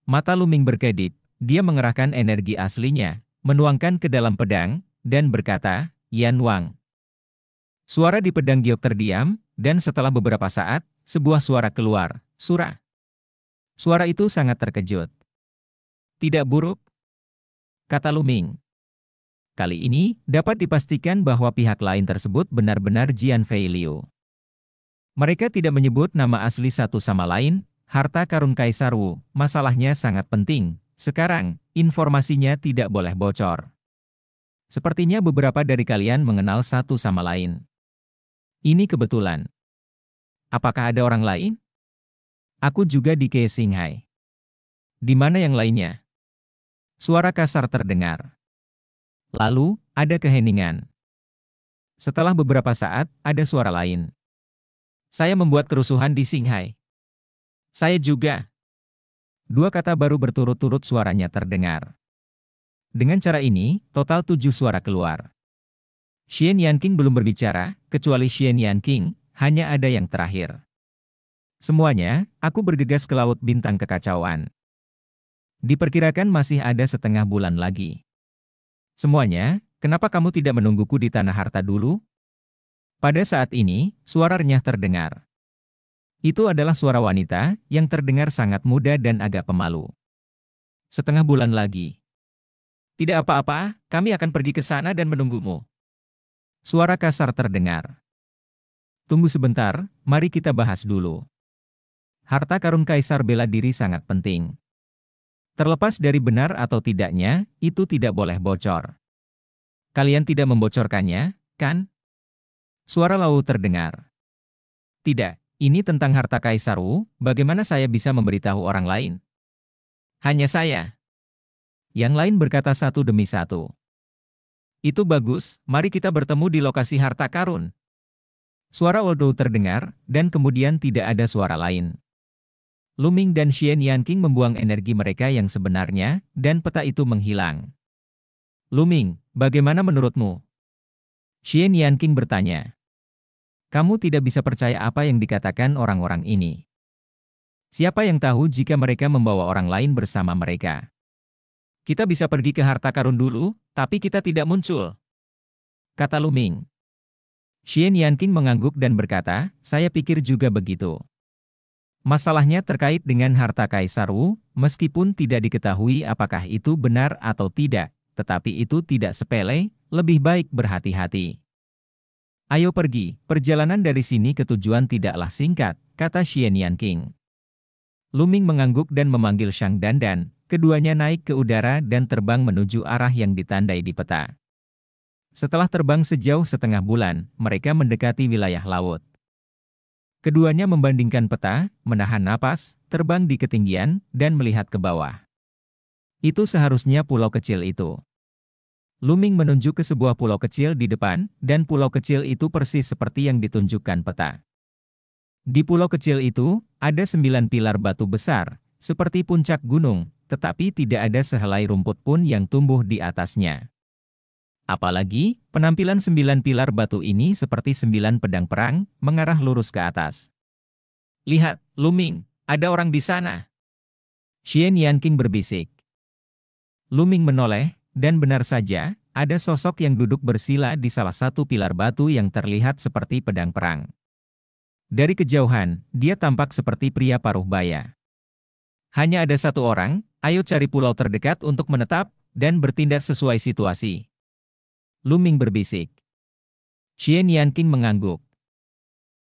Speaker 1: Mata Luming berkedip, dia mengerahkan energi aslinya, menuangkan ke dalam pedang, dan berkata, Yan Wang. Suara di pedang giok terdiam, dan setelah beberapa saat, sebuah suara keluar, Surah. Suara itu sangat terkejut. Tidak buruk, kata Luming. Kali ini, dapat dipastikan bahwa pihak lain tersebut benar-benar Jian Fei Liu. Mereka tidak menyebut nama asli satu sama lain, harta karun Kaisar Wu, masalahnya sangat penting. Sekarang, informasinya tidak boleh bocor. Sepertinya beberapa dari kalian mengenal satu sama lain. Ini kebetulan. Apakah ada orang lain? Aku juga di Keisinghai. Di mana yang lainnya? Suara kasar terdengar. Lalu, ada keheningan. Setelah beberapa saat, ada suara lain. Saya membuat kerusuhan di Singhai. Saya juga. Dua kata baru berturut-turut suaranya terdengar. Dengan cara ini, total tujuh suara keluar. Xian Yanqing belum berbicara, kecuali Xian Yanqing, hanya ada yang terakhir. Semuanya, aku bergegas ke Laut Bintang Kekacauan. Diperkirakan masih ada setengah bulan lagi. Semuanya, kenapa kamu tidak menungguku di Tanah Harta dulu? Pada saat ini, suara renyah terdengar. Itu adalah suara wanita yang terdengar sangat muda dan agak pemalu. Setengah bulan lagi. Tidak apa-apa, kami akan pergi ke sana dan menunggumu. Suara kasar terdengar. Tunggu sebentar, mari kita bahas dulu. Harta karun kaisar bela diri sangat penting. Terlepas dari benar atau tidaknya, itu tidak boleh bocor. Kalian tidak membocorkannya, kan? Suara Lau terdengar. Tidak, ini tentang harta kaisar Wu, bagaimana saya bisa memberitahu orang lain? Hanya saya. Yang lain berkata satu demi satu. Itu bagus, mari kita bertemu di lokasi harta karun. Suara Waldo terdengar, dan kemudian tidak ada suara lain. Luming dan Xian Yanqing membuang energi mereka yang sebenarnya, dan peta itu menghilang. Luming, bagaimana menurutmu? Xian Yanqing bertanya. Kamu tidak bisa percaya apa yang dikatakan orang-orang ini. Siapa yang tahu jika mereka membawa orang lain bersama mereka? Kita bisa pergi ke harta karun dulu, tapi kita tidak muncul. Kata Lu Luming. Xian Yanqing mengangguk dan berkata, saya pikir juga begitu. Masalahnya terkait dengan harta Kaisar Wu, meskipun tidak diketahui apakah itu benar atau tidak, tetapi itu tidak sepele, lebih baik berhati-hati. Ayo pergi, perjalanan dari sini ke tujuan tidaklah singkat, kata Xian Yanqing. Ming mengangguk dan memanggil Shang Dandan, keduanya naik ke udara dan terbang menuju arah yang ditandai di peta. Setelah terbang sejauh setengah bulan, mereka mendekati wilayah laut. Keduanya membandingkan peta, menahan napas, terbang di ketinggian, dan melihat ke bawah. Itu seharusnya pulau kecil itu. Luming menunjuk ke sebuah pulau kecil di depan, dan pulau kecil itu persis seperti yang ditunjukkan peta. Di pulau kecil itu, ada sembilan pilar batu besar, seperti puncak gunung, tetapi tidak ada sehelai rumput pun yang tumbuh di atasnya. Apalagi, penampilan sembilan pilar batu ini seperti sembilan pedang perang, mengarah lurus ke atas. Lihat, Luming, ada orang di sana. Xian Yanqing berbisik. Luming menoleh, dan benar saja, ada sosok yang duduk bersila di salah satu pilar batu yang terlihat seperti pedang perang. Dari kejauhan, dia tampak seperti pria paruh baya. Hanya ada satu orang, ayo cari pulau terdekat untuk menetap, dan bertindak sesuai situasi. Luming berbisik. Qian Yanqing mengangguk.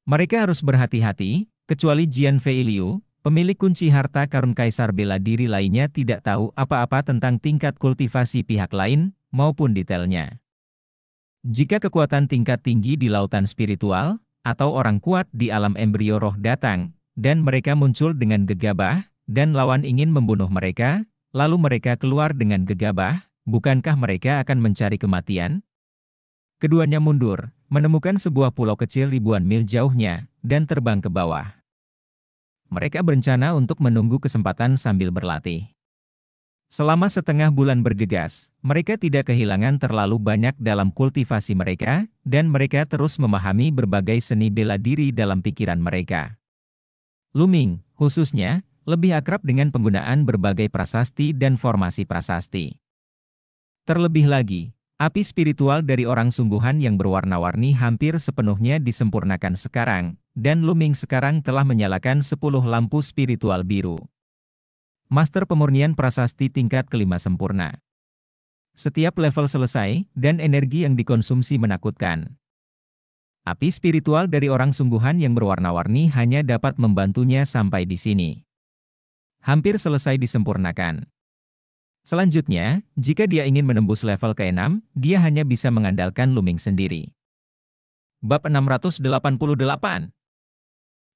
Speaker 1: Mereka harus berhati-hati, kecuali Jian Fei Liu, pemilik kunci harta karun kaisar bela diri lainnya tidak tahu apa-apa tentang tingkat kultivasi pihak lain, maupun detailnya. Jika kekuatan tingkat tinggi di lautan spiritual, atau orang kuat di alam embrio roh datang, dan mereka muncul dengan gegabah, dan lawan ingin membunuh mereka, lalu mereka keluar dengan gegabah, bukankah mereka akan mencari kematian? Keduanya mundur, menemukan sebuah pulau kecil ribuan mil jauhnya, dan terbang ke bawah. Mereka berencana untuk menunggu kesempatan sambil berlatih. Selama setengah bulan bergegas, mereka tidak kehilangan terlalu banyak dalam kultivasi mereka, dan mereka terus memahami berbagai seni bela diri dalam pikiran mereka. Luming, khususnya, lebih akrab dengan penggunaan berbagai prasasti dan formasi prasasti. Terlebih lagi, api spiritual dari orang sungguhan yang berwarna-warni hampir sepenuhnya disempurnakan sekarang, dan Luming sekarang telah menyalakan 10 lampu spiritual biru. Master Pemurnian Prasasti tingkat kelima sempurna. Setiap level selesai, dan energi yang dikonsumsi menakutkan. Api spiritual dari orang sungguhan yang berwarna-warni hanya dapat membantunya sampai di sini hampir selesai disempurnakan. Selanjutnya, jika dia ingin menembus level ke-6, dia hanya bisa mengandalkan Luming sendiri. Bab 688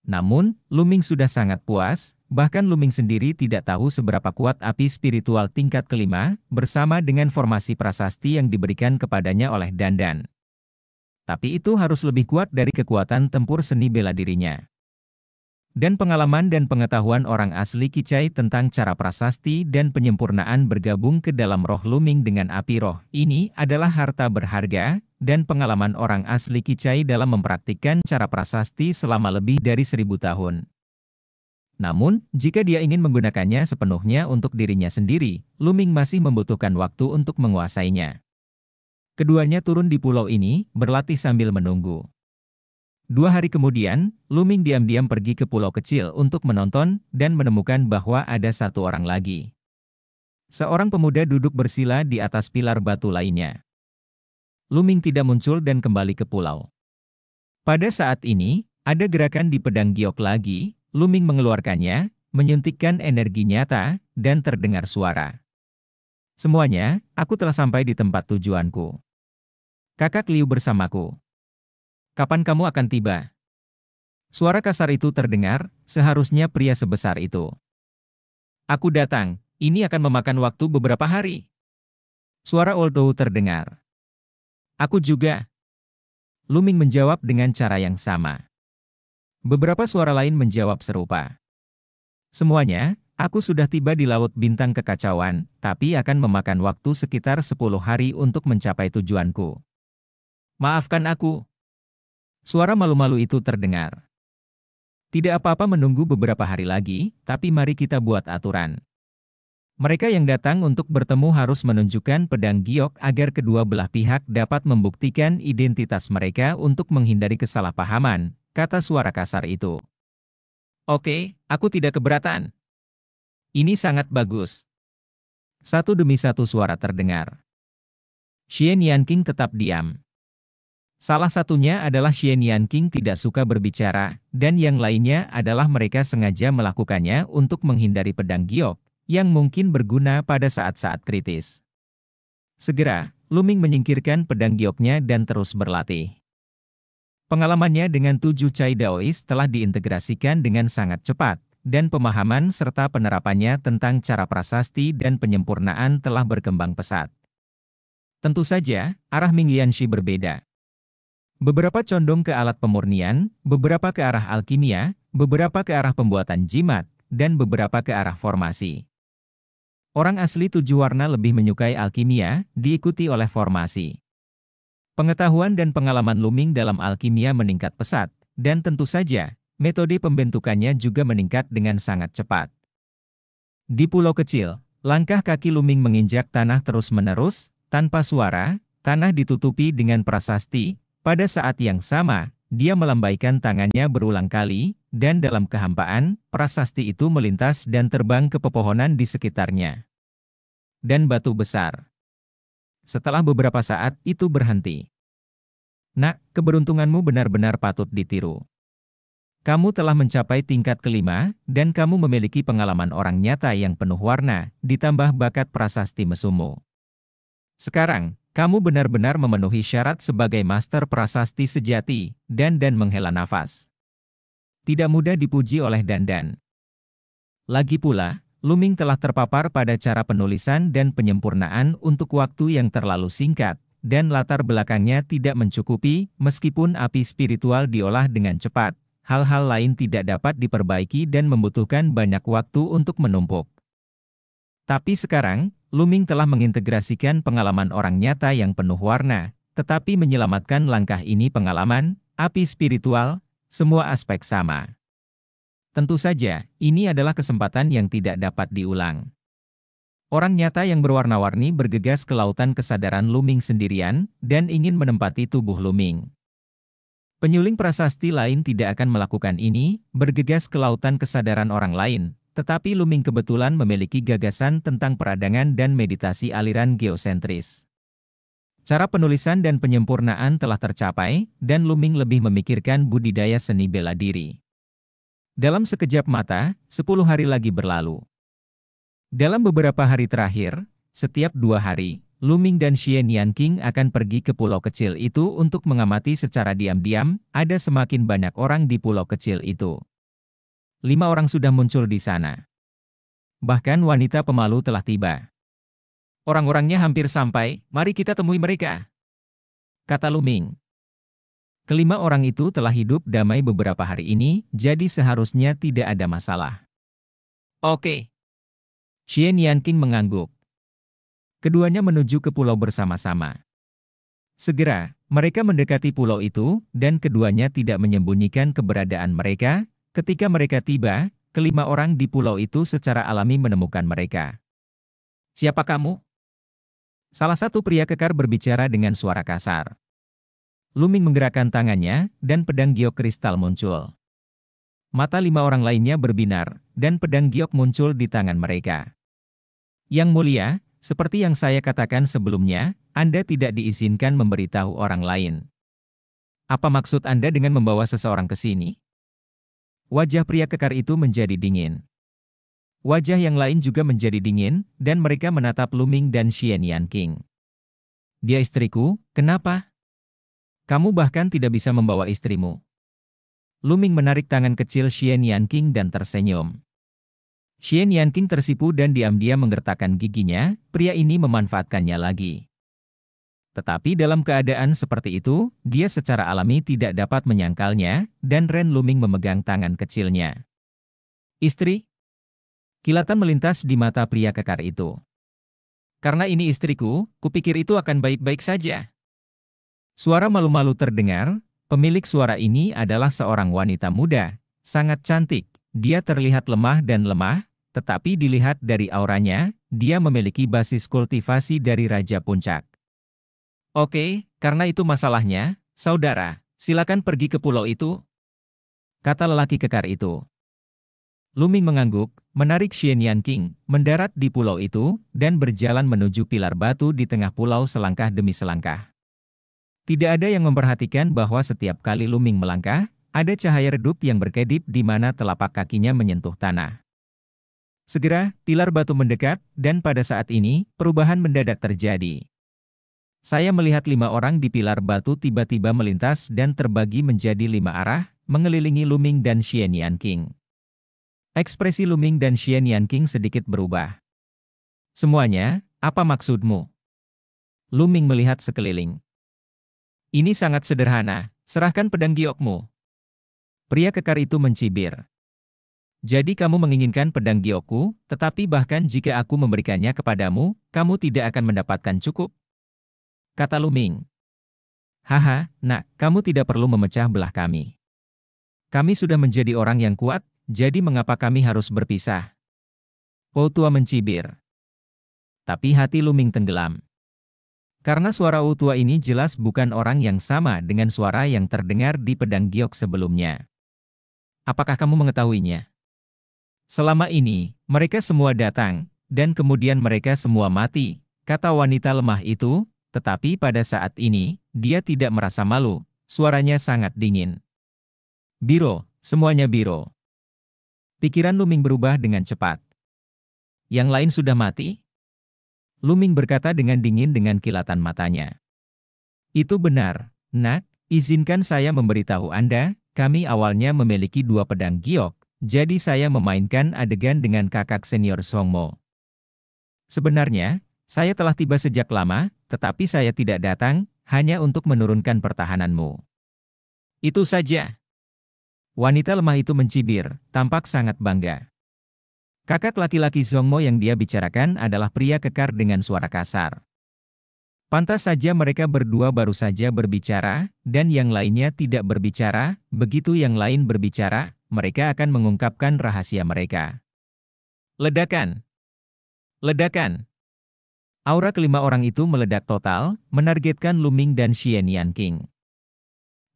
Speaker 1: Namun, Luming sudah sangat puas, bahkan Luming sendiri tidak tahu seberapa kuat api spiritual tingkat kelima bersama dengan formasi prasasti yang diberikan kepadanya oleh Dandan. Tapi itu harus lebih kuat dari kekuatan tempur seni bela dirinya dan pengalaman dan pengetahuan orang asli Kicai tentang cara prasasti dan penyempurnaan bergabung ke dalam roh luming dengan api roh. Ini adalah harta berharga dan pengalaman orang asli Kicai dalam mempraktikkan cara prasasti selama lebih dari seribu tahun. Namun, jika dia ingin menggunakannya sepenuhnya untuk dirinya sendiri, Luming masih membutuhkan waktu untuk menguasainya. Keduanya turun di pulau ini, berlatih sambil menunggu. Dua hari kemudian, Luming diam-diam pergi ke pulau kecil untuk menonton dan menemukan bahwa ada satu orang lagi. Seorang pemuda duduk bersila di atas pilar batu lainnya. Luming tidak muncul dan kembali ke pulau. Pada saat ini, ada gerakan di pedang giok lagi, Luming mengeluarkannya, menyuntikkan energi nyata, dan terdengar suara. Semuanya, aku telah sampai di tempat tujuanku. Kakak Liu bersamaku. Kapan kamu akan tiba? Suara kasar itu terdengar, seharusnya pria sebesar itu. Aku datang, ini akan memakan waktu beberapa hari. Suara Oldo terdengar. Aku juga. Luming menjawab dengan cara yang sama. Beberapa suara lain menjawab serupa. Semuanya, aku sudah tiba di Laut Bintang Kekacauan, tapi akan memakan waktu sekitar 10 hari untuk mencapai tujuanku. Maafkan aku, Suara malu-malu itu terdengar. Tidak apa-apa menunggu beberapa hari lagi, tapi mari kita buat aturan. Mereka yang datang untuk bertemu harus menunjukkan pedang giok agar kedua belah pihak dapat membuktikan identitas mereka untuk menghindari kesalahpahaman, kata suara kasar itu. Oke, aku tidak keberatan. Ini sangat bagus. Satu demi satu suara terdengar. Xian Yanqing tetap diam. Salah satunya adalah Shen Yan King tidak suka berbicara, dan yang lainnya adalah mereka sengaja melakukannya untuk menghindari pedang giok, yang mungkin berguna pada saat-saat kritis. Segera, Luming menyingkirkan pedang gioknya dan terus berlatih. Pengalamannya dengan tujuh Cai Daois telah diintegrasikan dengan sangat cepat, dan pemahaman serta penerapannya tentang cara prasasti dan penyempurnaan telah berkembang pesat. Tentu saja, arah Ming berbeda, Beberapa condong ke alat pemurnian, beberapa ke arah alkimia, beberapa ke arah pembuatan jimat, dan beberapa ke arah formasi. Orang asli tujuh warna lebih menyukai alkimia, diikuti oleh formasi. Pengetahuan dan pengalaman Luming dalam alkimia meningkat pesat, dan tentu saja, metode pembentukannya juga meningkat dengan sangat cepat. Di pulau kecil, langkah kaki Luming menginjak tanah terus-menerus, tanpa suara, tanah ditutupi dengan prasasti, pada saat yang sama, dia melambaikan tangannya berulang kali, dan dalam kehampaan, prasasti itu melintas dan terbang ke pepohonan di sekitarnya. Dan batu besar. Setelah beberapa saat, itu berhenti. Nak, keberuntunganmu benar-benar patut ditiru. Kamu telah mencapai tingkat kelima, dan kamu memiliki pengalaman orang nyata yang penuh warna, ditambah bakat prasasti mesumu. Sekarang, kamu benar-benar memenuhi syarat sebagai master prasasti sejati, dan dan menghela nafas. Tidak mudah dipuji oleh Dandan. Lagi pula, Luming telah terpapar pada cara penulisan dan penyempurnaan untuk waktu yang terlalu singkat, dan latar belakangnya tidak mencukupi, meskipun api spiritual diolah dengan cepat, hal-hal lain tidak dapat diperbaiki dan membutuhkan banyak waktu untuk menumpuk. Tapi sekarang, Luming telah mengintegrasikan pengalaman orang nyata yang penuh warna, tetapi menyelamatkan langkah ini pengalaman, api spiritual, semua aspek sama. Tentu saja, ini adalah kesempatan yang tidak dapat diulang. Orang nyata yang berwarna-warni bergegas ke lautan kesadaran Luming sendirian, dan ingin menempati tubuh Luming. Penyuling prasasti lain tidak akan melakukan ini, bergegas ke lautan kesadaran orang lain, tetapi Luming kebetulan memiliki gagasan tentang peradangan dan meditasi aliran geosentris. Cara penulisan dan penyempurnaan telah tercapai, dan Luming lebih memikirkan budidaya seni bela diri. Dalam sekejap mata, 10 hari lagi berlalu. Dalam beberapa hari terakhir, setiap dua hari, Luming dan Yan King akan pergi ke pulau kecil itu untuk mengamati secara diam-diam, ada semakin banyak orang di pulau kecil itu. Lima orang sudah muncul di sana. Bahkan wanita pemalu telah tiba. Orang-orangnya hampir sampai, mari kita temui mereka. Kata Luming. Kelima orang itu telah hidup damai beberapa hari ini, jadi seharusnya tidak ada masalah. Oke. Xian Yanqing mengangguk. Keduanya menuju ke pulau bersama-sama. Segera, mereka mendekati pulau itu, dan keduanya tidak menyembunyikan keberadaan mereka, Ketika mereka tiba, kelima orang di pulau itu secara alami menemukan mereka. Siapa kamu? Salah satu pria kekar berbicara dengan suara kasar. Luming menggerakkan tangannya, dan pedang giok kristal muncul. Mata lima orang lainnya berbinar, dan pedang giok muncul di tangan mereka. Yang mulia, seperti yang saya katakan sebelumnya, Anda tidak diizinkan memberitahu orang lain. Apa maksud Anda dengan membawa seseorang ke sini? Wajah pria kekar itu menjadi dingin. Wajah yang lain juga menjadi dingin, dan mereka menatap Luming dan Xian Yan King. Dia istriku, kenapa? Kamu bahkan tidak bisa membawa istrimu. Luming menarik tangan kecil Xian Yan King dan tersenyum. Xian Yan King tersipu dan diam-diam menggertakkan giginya, pria ini memanfaatkannya lagi. Tetapi dalam keadaan seperti itu, dia secara alami tidak dapat menyangkalnya, dan Ren Luming memegang tangan kecilnya. Istri? Kilatan melintas di mata pria kekar itu. Karena ini istriku, kupikir itu akan baik-baik saja. Suara malu-malu terdengar, pemilik suara ini adalah seorang wanita muda, sangat cantik. Dia terlihat lemah dan lemah, tetapi dilihat dari auranya, dia memiliki basis kultivasi dari Raja Puncak. Oke, karena itu masalahnya, saudara, silakan pergi ke pulau itu. Kata lelaki kekar itu. Luming mengangguk, menarik Xian Yan mendarat di pulau itu, dan berjalan menuju pilar batu di tengah pulau selangkah demi selangkah. Tidak ada yang memperhatikan bahwa setiap kali Luming melangkah, ada cahaya redup yang berkedip di mana telapak kakinya menyentuh tanah. Segera, pilar batu mendekat, dan pada saat ini, perubahan mendadak terjadi. Saya melihat lima orang di pilar batu tiba-tiba melintas dan terbagi menjadi lima arah, mengelilingi Luming dan Xianyan King. Ekspresi Luming dan Xianyan King sedikit berubah. Semuanya, apa maksudmu? Luming melihat sekeliling. Ini sangat sederhana, serahkan pedang giokmu. Pria kekar itu mencibir. Jadi kamu menginginkan pedang giokku, tetapi bahkan jika aku memberikannya kepadamu, kamu tidak akan mendapatkan cukup, kata Luming. Haha, nak, kamu tidak perlu memecah belah kami. Kami sudah menjadi orang yang kuat, jadi mengapa kami harus berpisah? Tua mencibir. Tapi hati Luming tenggelam. Karena suara utua ini jelas bukan orang yang sama dengan suara yang terdengar di pedang giok sebelumnya. Apakah kamu mengetahuinya? Selama ini, mereka semua datang, dan kemudian mereka semua mati, kata wanita lemah itu, tetapi pada saat ini, dia tidak merasa malu, suaranya sangat dingin. Biro, semuanya Biro. Pikiran Luming berubah dengan cepat. Yang lain sudah mati? Luming berkata dengan dingin dengan kilatan matanya. Itu benar, nak, izinkan saya memberitahu Anda, kami awalnya memiliki dua pedang giok, jadi saya memainkan adegan dengan kakak senior Songmo. Sebenarnya, saya telah tiba sejak lama, tetapi saya tidak datang, hanya untuk menurunkan pertahananmu. Itu saja. Wanita lemah itu mencibir, tampak sangat bangga. Kakak laki-laki Zongmo yang dia bicarakan adalah pria kekar dengan suara kasar. Pantas saja mereka berdua baru saja berbicara, dan yang lainnya tidak berbicara, begitu yang lain berbicara, mereka akan mengungkapkan rahasia mereka. Ledakan! Ledakan! Aura kelima orang itu meledak total, menargetkan Luming dan Xian Yan King.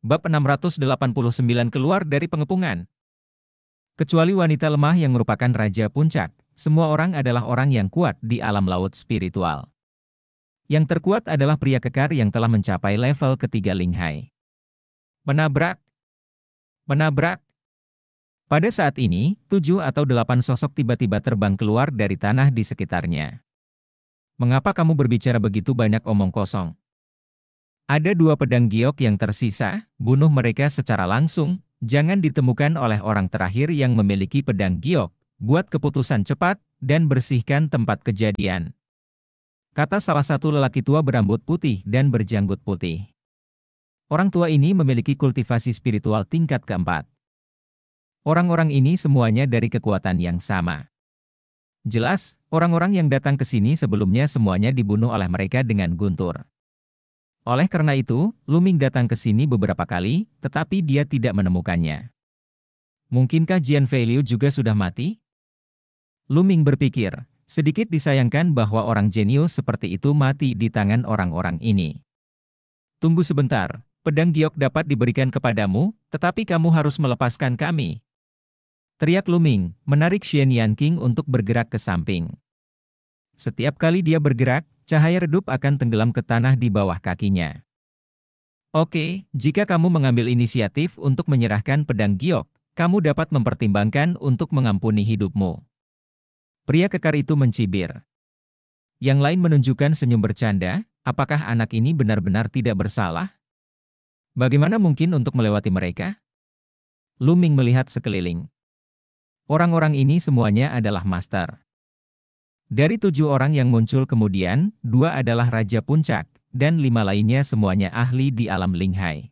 Speaker 1: Bab 689 keluar dari pengepungan. Kecuali wanita lemah yang merupakan Raja Puncak, semua orang adalah orang yang kuat di alam laut spiritual. Yang terkuat adalah pria kekar yang telah mencapai level ketiga Linghai. Menabrak. Menabrak. Pada saat ini, tujuh atau delapan sosok tiba-tiba terbang keluar dari tanah di sekitarnya. Mengapa kamu berbicara begitu banyak omong kosong? Ada dua pedang giok yang tersisa, bunuh mereka secara langsung, jangan ditemukan oleh orang terakhir yang memiliki pedang giok, buat keputusan cepat, dan bersihkan tempat kejadian. Kata salah satu lelaki tua berambut putih dan berjanggut putih. Orang tua ini memiliki kultivasi spiritual tingkat keempat. Orang-orang ini semuanya dari kekuatan yang sama. Jelas, orang-orang yang datang ke sini sebelumnya semuanya dibunuh oleh mereka dengan guntur. Oleh karena itu, Luming datang ke sini beberapa kali, tetapi dia tidak menemukannya. Mungkinkah Jian Liu juga sudah mati? Luming berpikir, sedikit disayangkan bahwa orang jenius seperti itu mati di tangan orang-orang ini. Tunggu sebentar, pedang giok dapat diberikan kepadamu, tetapi kamu harus melepaskan kami. Teriak Luming, menarik Xian Yan untuk bergerak ke samping. Setiap kali dia bergerak, cahaya redup akan tenggelam ke tanah di bawah kakinya. Oke, jika kamu mengambil inisiatif untuk menyerahkan pedang giok, kamu dapat mempertimbangkan untuk mengampuni hidupmu. Pria kekar itu mencibir. Yang lain menunjukkan senyum bercanda, apakah anak ini benar-benar tidak bersalah? Bagaimana mungkin untuk melewati mereka? Luming melihat sekeliling. Orang-orang ini semuanya adalah master. Dari tujuh orang yang muncul kemudian, dua adalah Raja Puncak, dan lima lainnya semuanya ahli di alam Linghai.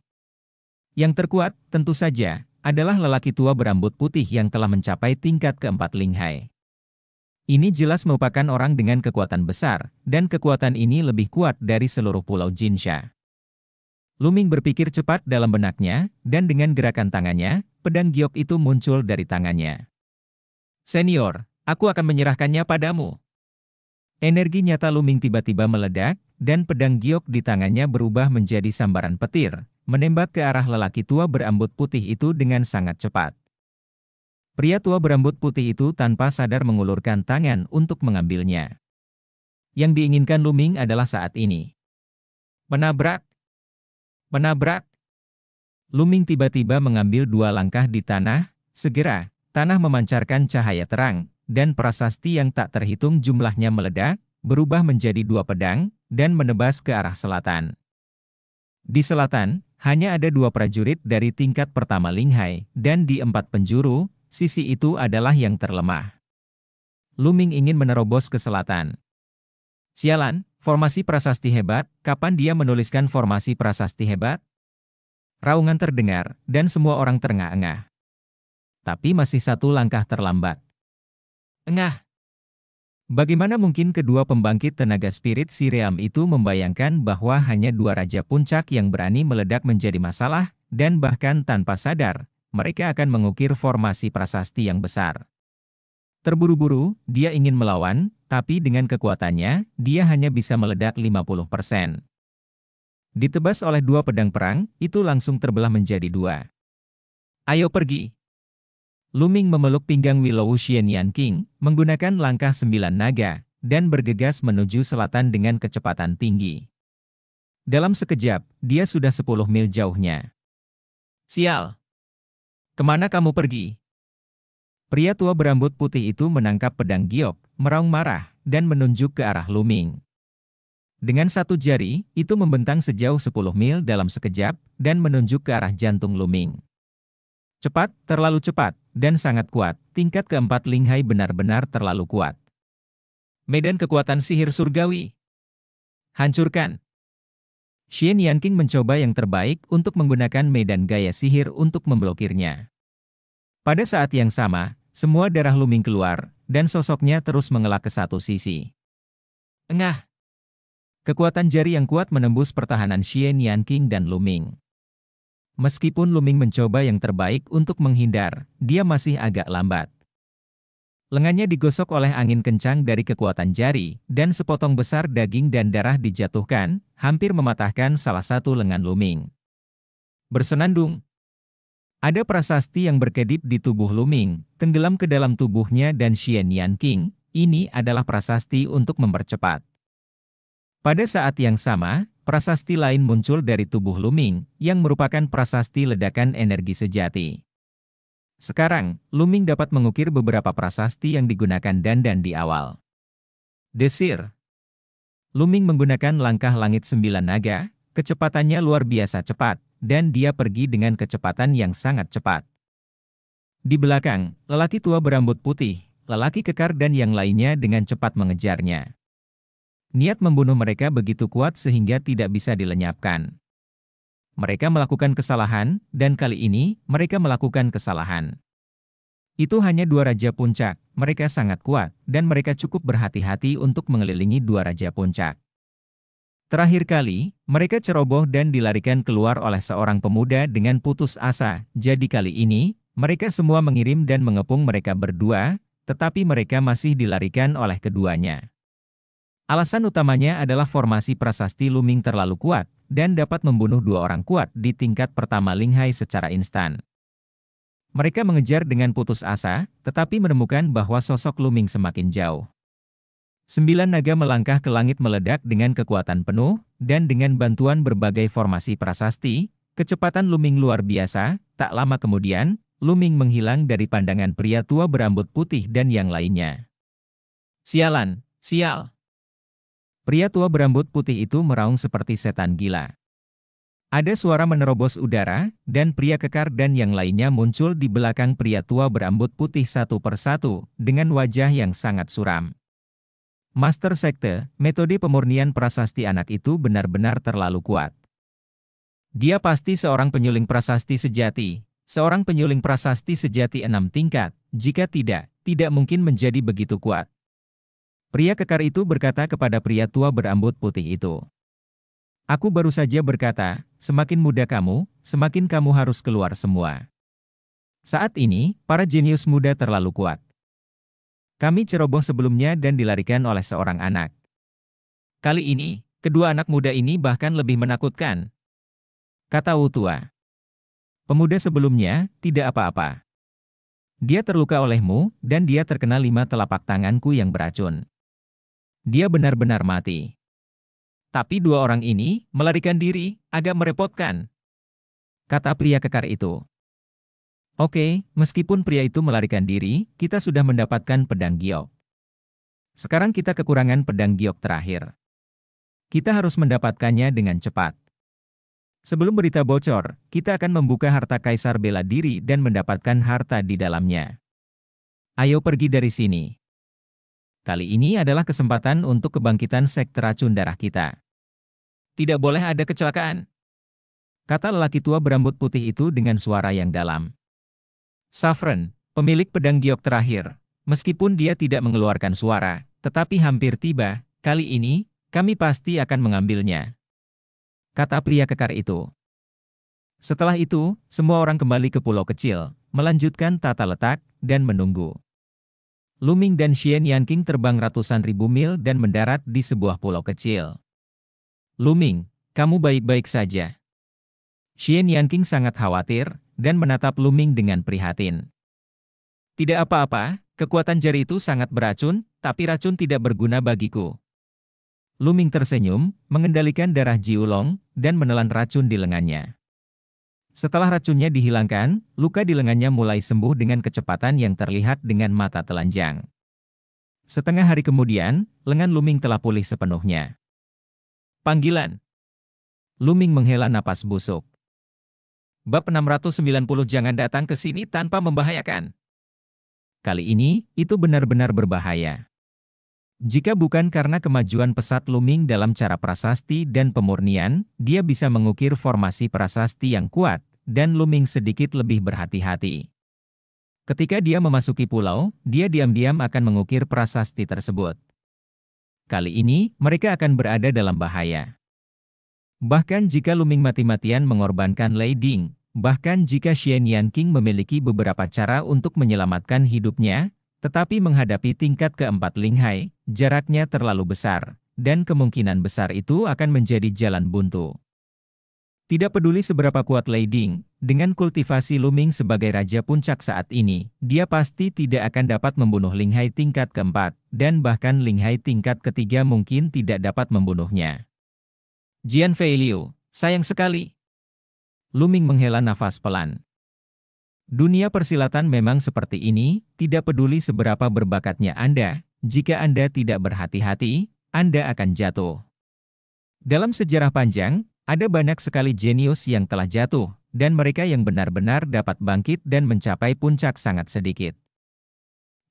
Speaker 1: Yang terkuat, tentu saja, adalah lelaki tua berambut putih yang telah mencapai tingkat keempat Linghai. Ini jelas merupakan orang dengan kekuatan besar, dan kekuatan ini lebih kuat dari seluruh pulau Jinsha. Luming berpikir cepat dalam benaknya, dan dengan gerakan tangannya, pedang giok itu muncul dari tangannya. Senior, aku akan menyerahkannya padamu. Energi nyata Luming tiba-tiba meledak, dan pedang giok di tangannya berubah menjadi sambaran petir, menembak ke arah lelaki tua berambut putih itu dengan sangat cepat. Pria tua berambut putih itu tanpa sadar mengulurkan tangan untuk mengambilnya. Yang diinginkan Luming adalah saat ini. Menabrak! Menabrak! Luming tiba-tiba mengambil dua langkah di tanah, segera, tanah memancarkan cahaya terang, dan prasasti yang tak terhitung jumlahnya meledak, berubah menjadi dua pedang, dan menebas ke arah selatan. Di selatan, hanya ada dua prajurit dari tingkat pertama Linghai, dan di empat penjuru, sisi itu adalah yang terlemah. Luming ingin menerobos ke selatan. Sialan, formasi prasasti hebat, kapan dia menuliskan formasi prasasti hebat? Raungan terdengar, dan semua orang terengah-engah tapi masih satu langkah terlambat. Engah. Bagaimana mungkin kedua pembangkit tenaga spirit Siream itu membayangkan bahwa hanya dua raja puncak yang berani meledak menjadi masalah, dan bahkan tanpa sadar, mereka akan mengukir formasi prasasti yang besar. Terburu-buru, dia ingin melawan, tapi dengan kekuatannya, dia hanya bisa meledak 50%. Ditebas oleh dua pedang perang, itu langsung terbelah menjadi dua. Ayo pergi! Luming memeluk pinggang Willow Xian Yan King, menggunakan langkah sembilan naga, dan bergegas menuju selatan dengan kecepatan tinggi. Dalam sekejap, dia sudah sepuluh mil jauhnya. Sial! Kemana kamu pergi? Pria tua berambut putih itu menangkap pedang giok, meraung marah, dan menunjuk ke arah Luming. Dengan satu jari, itu membentang sejauh sepuluh mil dalam sekejap, dan menunjuk ke arah jantung Luming. Cepat, terlalu cepat, dan sangat kuat, tingkat keempat Linghai benar-benar terlalu kuat. Medan kekuatan sihir surgawi. Hancurkan. Xian Yanqing mencoba yang terbaik untuk menggunakan medan gaya sihir untuk memblokirnya. Pada saat yang sama, semua darah luming keluar, dan sosoknya terus mengelak ke satu sisi. Engah! Kekuatan jari yang kuat menembus pertahanan Xian Yanqing dan Luming. Meskipun Luming mencoba yang terbaik untuk menghindar, dia masih agak lambat. Lengannya digosok oleh angin kencang dari kekuatan jari, dan sepotong besar daging dan darah dijatuhkan, hampir mematahkan salah satu lengan Luming. Bersenandung. Ada prasasti yang berkedip di tubuh Luming, tenggelam ke dalam tubuhnya dan Xian Yan King, ini adalah prasasti untuk mempercepat. Pada saat yang sama, Prasasti lain muncul dari tubuh Luming, yang merupakan prasasti ledakan energi sejati. Sekarang, Luming dapat mengukir beberapa prasasti yang digunakan Dandan di awal. Desir Luming menggunakan langkah langit sembilan naga, kecepatannya luar biasa cepat, dan dia pergi dengan kecepatan yang sangat cepat. Di belakang, lelaki tua berambut putih, lelaki kekar dan yang lainnya dengan cepat mengejarnya. Niat membunuh mereka begitu kuat sehingga tidak bisa dilenyapkan. Mereka melakukan kesalahan, dan kali ini, mereka melakukan kesalahan. Itu hanya dua raja puncak, mereka sangat kuat, dan mereka cukup berhati-hati untuk mengelilingi dua raja puncak. Terakhir kali, mereka ceroboh dan dilarikan keluar oleh seorang pemuda dengan putus asa. Jadi kali ini, mereka semua mengirim dan mengepung mereka berdua, tetapi mereka masih dilarikan oleh keduanya. Alasan utamanya adalah formasi prasasti Luming terlalu kuat, dan dapat membunuh dua orang kuat di tingkat pertama Linghai secara instan. Mereka mengejar dengan putus asa, tetapi menemukan bahwa sosok Luming semakin jauh. Sembilan naga melangkah ke langit meledak dengan kekuatan penuh, dan dengan bantuan berbagai formasi prasasti, kecepatan Luming luar biasa, tak lama kemudian, Luming menghilang dari pandangan pria tua berambut putih dan yang lainnya. Sialan, sial. Pria tua berambut putih itu meraung seperti setan gila. Ada suara menerobos udara, dan pria kekar dan yang lainnya muncul di belakang pria tua berambut putih satu persatu, dengan wajah yang sangat suram. Master Sekte, metode pemurnian prasasti anak itu benar-benar terlalu kuat. Dia pasti seorang penyuling prasasti sejati, seorang penyuling prasasti sejati enam tingkat, jika tidak, tidak mungkin menjadi begitu kuat. Pria kekar itu berkata kepada pria tua berambut putih itu. Aku baru saja berkata, semakin muda kamu, semakin kamu harus keluar semua. Saat ini, para jenius muda terlalu kuat. Kami ceroboh sebelumnya dan dilarikan oleh seorang anak. Kali ini, kedua anak muda ini bahkan lebih menakutkan. Kata Wutua. Pemuda sebelumnya, tidak apa-apa. Dia terluka olehmu, dan dia terkena lima telapak tanganku yang beracun. Dia benar-benar mati. Tapi dua orang ini melarikan diri, agak merepotkan. Kata pria kekar itu. Oke, meskipun pria itu melarikan diri, kita sudah mendapatkan pedang giok. Sekarang kita kekurangan pedang giok terakhir. Kita harus mendapatkannya dengan cepat. Sebelum berita bocor, kita akan membuka harta kaisar bela diri dan mendapatkan harta di dalamnya. Ayo pergi dari sini. Kali ini adalah kesempatan untuk kebangkitan sekte racun darah kita. Tidak boleh ada kecelakaan. Kata lelaki tua berambut putih itu dengan suara yang dalam. Saffron, pemilik pedang giok terakhir, meskipun dia tidak mengeluarkan suara, tetapi hampir tiba, kali ini, kami pasti akan mengambilnya. Kata pria kekar itu. Setelah itu, semua orang kembali ke pulau kecil, melanjutkan tata letak, dan menunggu. Luming dan Xian Yanqing terbang ratusan ribu mil dan mendarat di sebuah pulau kecil. Luming, kamu baik-baik saja. Xian Yanqing sangat khawatir dan menatap Luming dengan prihatin. Tidak apa-apa, kekuatan jari itu sangat beracun, tapi racun tidak berguna bagiku. Luming tersenyum, mengendalikan darah Jiulong, dan menelan racun di lengannya. Setelah racunnya dihilangkan, luka di lengannya mulai sembuh dengan kecepatan yang terlihat dengan mata telanjang. Setengah hari kemudian, lengan Luming telah pulih sepenuhnya. Panggilan Luming menghela napas busuk. Bab 690 Jangan datang ke sini tanpa membahayakan. Kali ini, itu benar-benar berbahaya. Jika bukan karena kemajuan pesat Luming dalam cara prasasti dan pemurnian, dia bisa mengukir formasi prasasti yang kuat, dan Luming sedikit lebih berhati-hati. Ketika dia memasuki pulau, dia diam-diam akan mengukir prasasti tersebut. Kali ini, mereka akan berada dalam bahaya. Bahkan jika Luming mati-matian mengorbankan Lei Ding, bahkan jika Xian Yan King memiliki beberapa cara untuk menyelamatkan hidupnya, tetapi menghadapi tingkat keempat Linghai, jaraknya terlalu besar, dan kemungkinan besar itu akan menjadi jalan buntu. Tidak peduli seberapa kuat Lei Ding, dengan kultivasi Luming sebagai Raja Puncak saat ini, dia pasti tidak akan dapat membunuh Linghai tingkat keempat, dan bahkan Linghai tingkat ketiga mungkin tidak dapat membunuhnya. Jian Fei Liu, sayang sekali. Luming menghela nafas pelan. Dunia persilatan memang seperti ini, tidak peduli seberapa berbakatnya Anda, jika Anda tidak berhati-hati, Anda akan jatuh. Dalam sejarah panjang, ada banyak sekali jenius yang telah jatuh, dan mereka yang benar-benar dapat bangkit dan mencapai puncak sangat sedikit.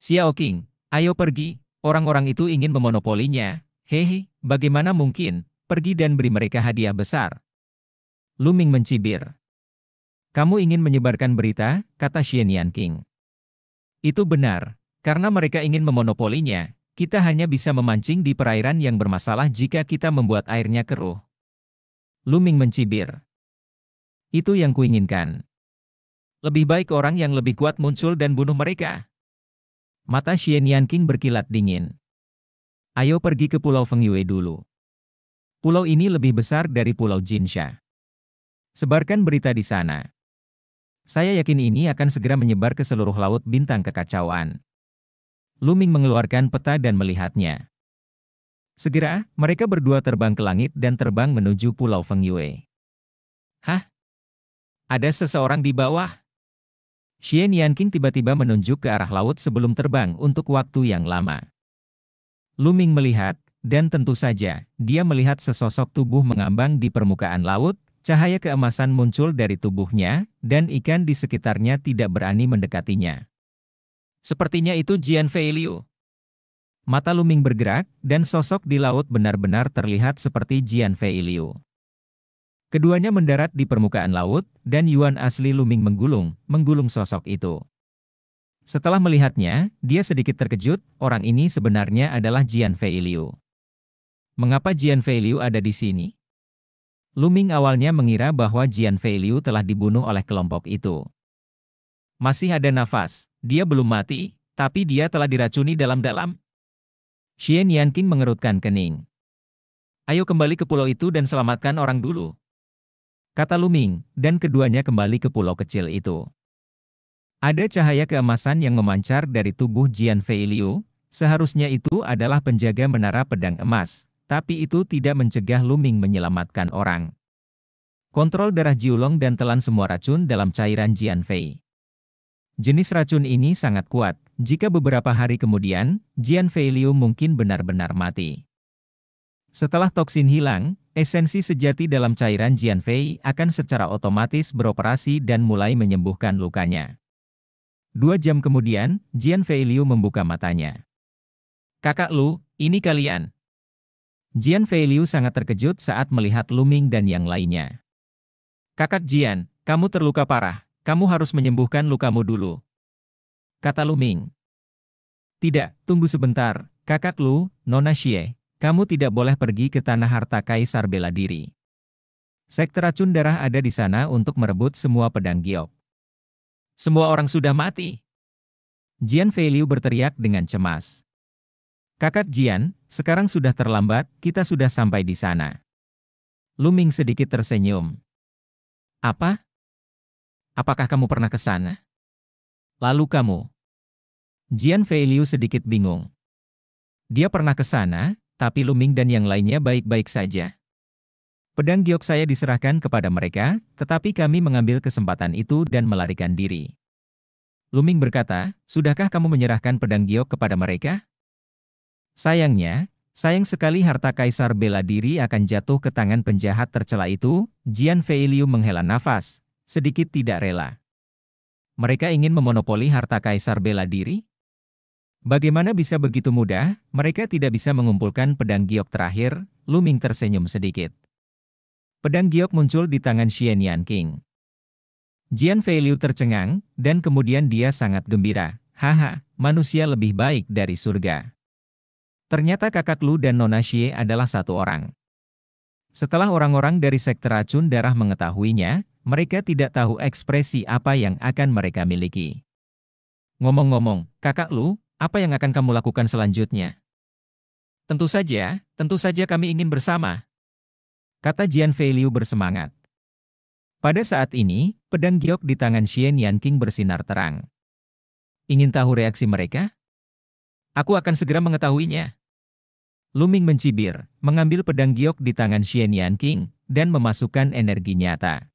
Speaker 1: Xiao Qing, ayo pergi, orang-orang itu ingin memonopolinya. Hehe, bagaimana mungkin, pergi dan beri mereka hadiah besar. Luming mencibir. Kamu ingin menyebarkan berita, kata Shen King. Itu benar, karena mereka ingin memonopolinya, kita hanya bisa memancing di perairan yang bermasalah jika kita membuat airnya keruh. Lu Ming mencibir. Itu yang kuinginkan. Lebih baik orang yang lebih kuat muncul dan bunuh mereka. Mata Shen King berkilat dingin. Ayo pergi ke Pulau Feng Yue dulu. Pulau ini lebih besar dari Pulau Jinsha. Sebarkan berita di sana. Saya yakin ini akan segera menyebar ke seluruh laut bintang kekacauan. Luming mengeluarkan peta dan melihatnya. Segera, mereka berdua terbang ke langit dan terbang menuju Pulau Feng Yue. Hah? Ada seseorang di bawah? Xian Yanqing tiba-tiba menunjuk ke arah laut sebelum terbang untuk waktu yang lama. Luming melihat, dan tentu saja, dia melihat sesosok tubuh mengambang di permukaan laut, Cahaya keemasan muncul dari tubuhnya, dan ikan di sekitarnya tidak berani mendekatinya. Sepertinya itu Jian Fei Liu. Mata Luming bergerak, dan sosok di laut benar-benar terlihat seperti Jian Fei Liu. Keduanya mendarat di permukaan laut, dan Yuan asli Luming menggulung, menggulung sosok itu. Setelah melihatnya, dia sedikit terkejut, orang ini sebenarnya adalah Jian Fei Liu. Mengapa Jian Fei Liu ada di sini? Luming awalnya mengira bahwa Jian Liu telah dibunuh oleh kelompok itu. Masih ada nafas, dia belum mati, tapi dia telah diracuni dalam-dalam. Xian Yanqing mengerutkan kening. Ayo kembali ke pulau itu dan selamatkan orang dulu. Kata Luming, dan keduanya kembali ke pulau kecil itu. Ada cahaya keemasan yang memancar dari tubuh Jian Liu, seharusnya itu adalah penjaga menara pedang emas, tapi itu tidak mencegah Luming menyelamatkan orang. Kontrol darah Jiulong dan telan semua racun dalam cairan Jianfei. Jenis racun ini sangat kuat, jika beberapa hari kemudian, Jianfei Liu mungkin benar-benar mati. Setelah toksin hilang, esensi sejati dalam cairan Jianfei akan secara otomatis beroperasi dan mulai menyembuhkan lukanya. Dua jam kemudian, Jianfei Liu membuka matanya. Kakak Lu, ini kalian. Jian Feiliu sangat terkejut saat melihat Luming dan yang lainnya. Kakak Jian, kamu terluka parah, kamu harus menyembuhkan lukamu dulu. Kata Luming. Tidak, tunggu sebentar, kakak Lu, Nona Xie, kamu tidak boleh pergi ke tanah harta kaisar bela diri. Sekte racun darah ada di sana untuk merebut semua pedang giok. Semua orang sudah mati. Jian Feiliu berteriak dengan cemas. Kakak Jian, sekarang sudah terlambat, kita sudah sampai di sana. Luming sedikit tersenyum. Apa? Apakah kamu pernah ke sana? Lalu kamu? Jian Feiliu sedikit bingung. Dia pernah ke sana, tapi Luming dan yang lainnya baik-baik saja. Pedang giok saya diserahkan kepada mereka, tetapi kami mengambil kesempatan itu dan melarikan diri. Luming berkata, Sudahkah kamu menyerahkan pedang giok kepada mereka? Sayangnya, sayang sekali harta kaisar bela diri akan jatuh ke tangan penjahat tercela itu, Jian Feiliu menghela nafas, sedikit tidak rela. Mereka ingin memonopoli harta kaisar bela diri? Bagaimana bisa begitu mudah, mereka tidak bisa mengumpulkan pedang giok terakhir, Lu Ming tersenyum sedikit. Pedang giok muncul di tangan Xian Yan King. Jian Feiliu tercengang, dan kemudian dia sangat gembira. Haha, manusia lebih baik dari surga. Ternyata kakak Lu dan Nona Xie adalah satu orang. Setelah orang-orang dari sekte racun darah mengetahuinya, mereka tidak tahu ekspresi apa yang akan mereka miliki. Ngomong-ngomong, kakak Lu, apa yang akan kamu lakukan selanjutnya? Tentu saja, ya, tentu saja kami ingin bersama. Kata Jian Fei Liu bersemangat. Pada saat ini, pedang giok di tangan Xian Yanqing bersinar terang. Ingin tahu reaksi mereka? Aku akan segera mengetahuinya. Luming mencibir, mengambil pedang giok di tangan Xian Yan King, dan memasukkan energi nyata.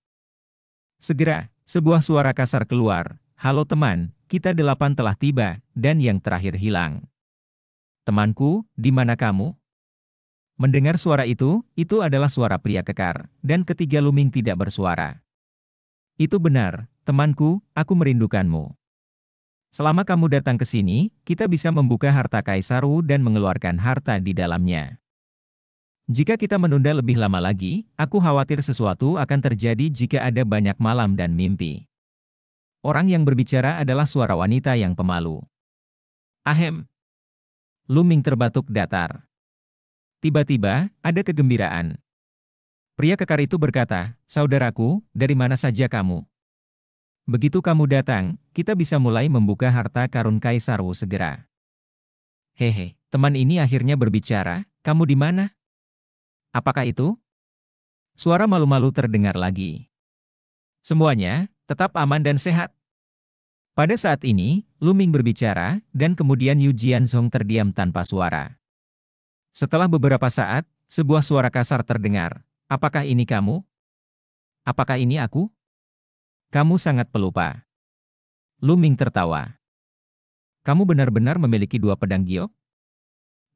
Speaker 1: Segera, sebuah suara kasar keluar, Halo teman, kita delapan telah tiba, dan yang terakhir hilang. Temanku, di mana kamu? Mendengar suara itu, itu adalah suara pria kekar, dan ketiga Luming tidak bersuara. Itu benar, temanku, aku merindukanmu. Selama kamu datang ke sini, kita bisa membuka harta Kaisaru dan mengeluarkan harta di dalamnya. Jika kita menunda lebih lama lagi, aku khawatir sesuatu akan terjadi jika ada banyak malam dan mimpi. Orang yang berbicara adalah suara wanita yang pemalu. Ahem. Luming terbatuk datar. Tiba-tiba, ada kegembiraan. Pria kekar itu berkata, Saudaraku, dari mana saja kamu? Begitu kamu datang, kita bisa mulai membuka harta karun Kaisar Wu segera. Hehe, teman ini akhirnya berbicara, kamu di mana? Apakah itu? Suara malu-malu terdengar lagi. Semuanya, tetap aman dan sehat. Pada saat ini, Luming berbicara, dan kemudian Yu Song terdiam tanpa suara. Setelah beberapa saat, sebuah suara kasar terdengar. Apakah ini kamu? Apakah ini aku? Kamu sangat pelupa. Luming tertawa. Kamu benar-benar memiliki dua pedang giok?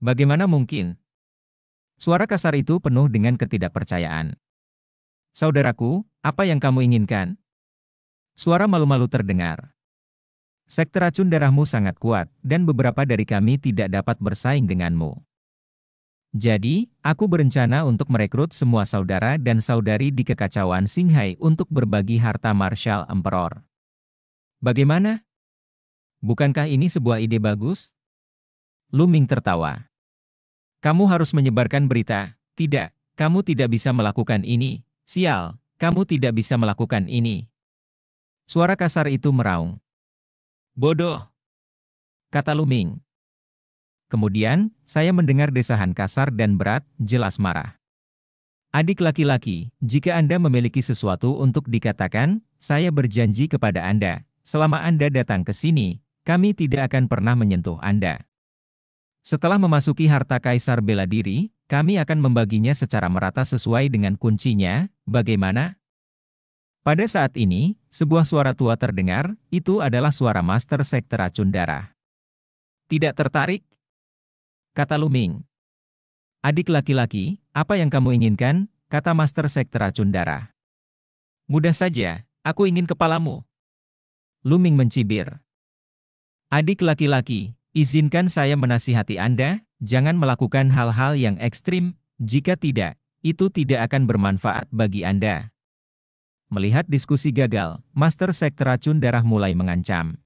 Speaker 1: Bagaimana mungkin? Suara kasar itu penuh dengan ketidakpercayaan. Saudaraku, apa yang kamu inginkan? Suara malu-malu terdengar. Sekte racun darahmu sangat kuat, dan beberapa dari kami tidak dapat bersaing denganmu. Jadi, aku berencana untuk merekrut semua saudara dan saudari di kekacauan Singhai untuk berbagi harta Marshall Emperor. Bagaimana? Bukankah ini sebuah ide bagus? Luming tertawa. Kamu harus menyebarkan berita. Tidak, kamu tidak bisa melakukan ini. Sial, kamu tidak bisa melakukan ini. Suara kasar itu meraung. Bodoh. Kata Luming. Kemudian, saya mendengar desahan kasar dan berat, jelas marah. Adik laki-laki, jika Anda memiliki sesuatu untuk dikatakan, saya berjanji kepada Anda, selama Anda datang ke sini, kami tidak akan pernah menyentuh Anda. Setelah memasuki harta kaisar bela diri, kami akan membaginya secara merata sesuai dengan kuncinya, bagaimana? Pada saat ini, sebuah suara tua terdengar, itu adalah suara master sekte racun darah. Tidak tertarik? kata Luming. Adik laki-laki, apa yang kamu inginkan? kata Master Sekte Racun Darah. Mudah saja, aku ingin kepalamu. Luming mencibir. Adik laki-laki, izinkan saya menasihati Anda, jangan melakukan hal-hal yang ekstrim, jika tidak, itu tidak akan bermanfaat bagi Anda. Melihat diskusi gagal, Master Sekte Racun Darah mulai mengancam.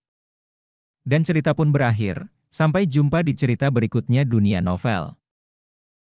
Speaker 1: Dan cerita pun berakhir, Sampai jumpa di cerita berikutnya Dunia Novel.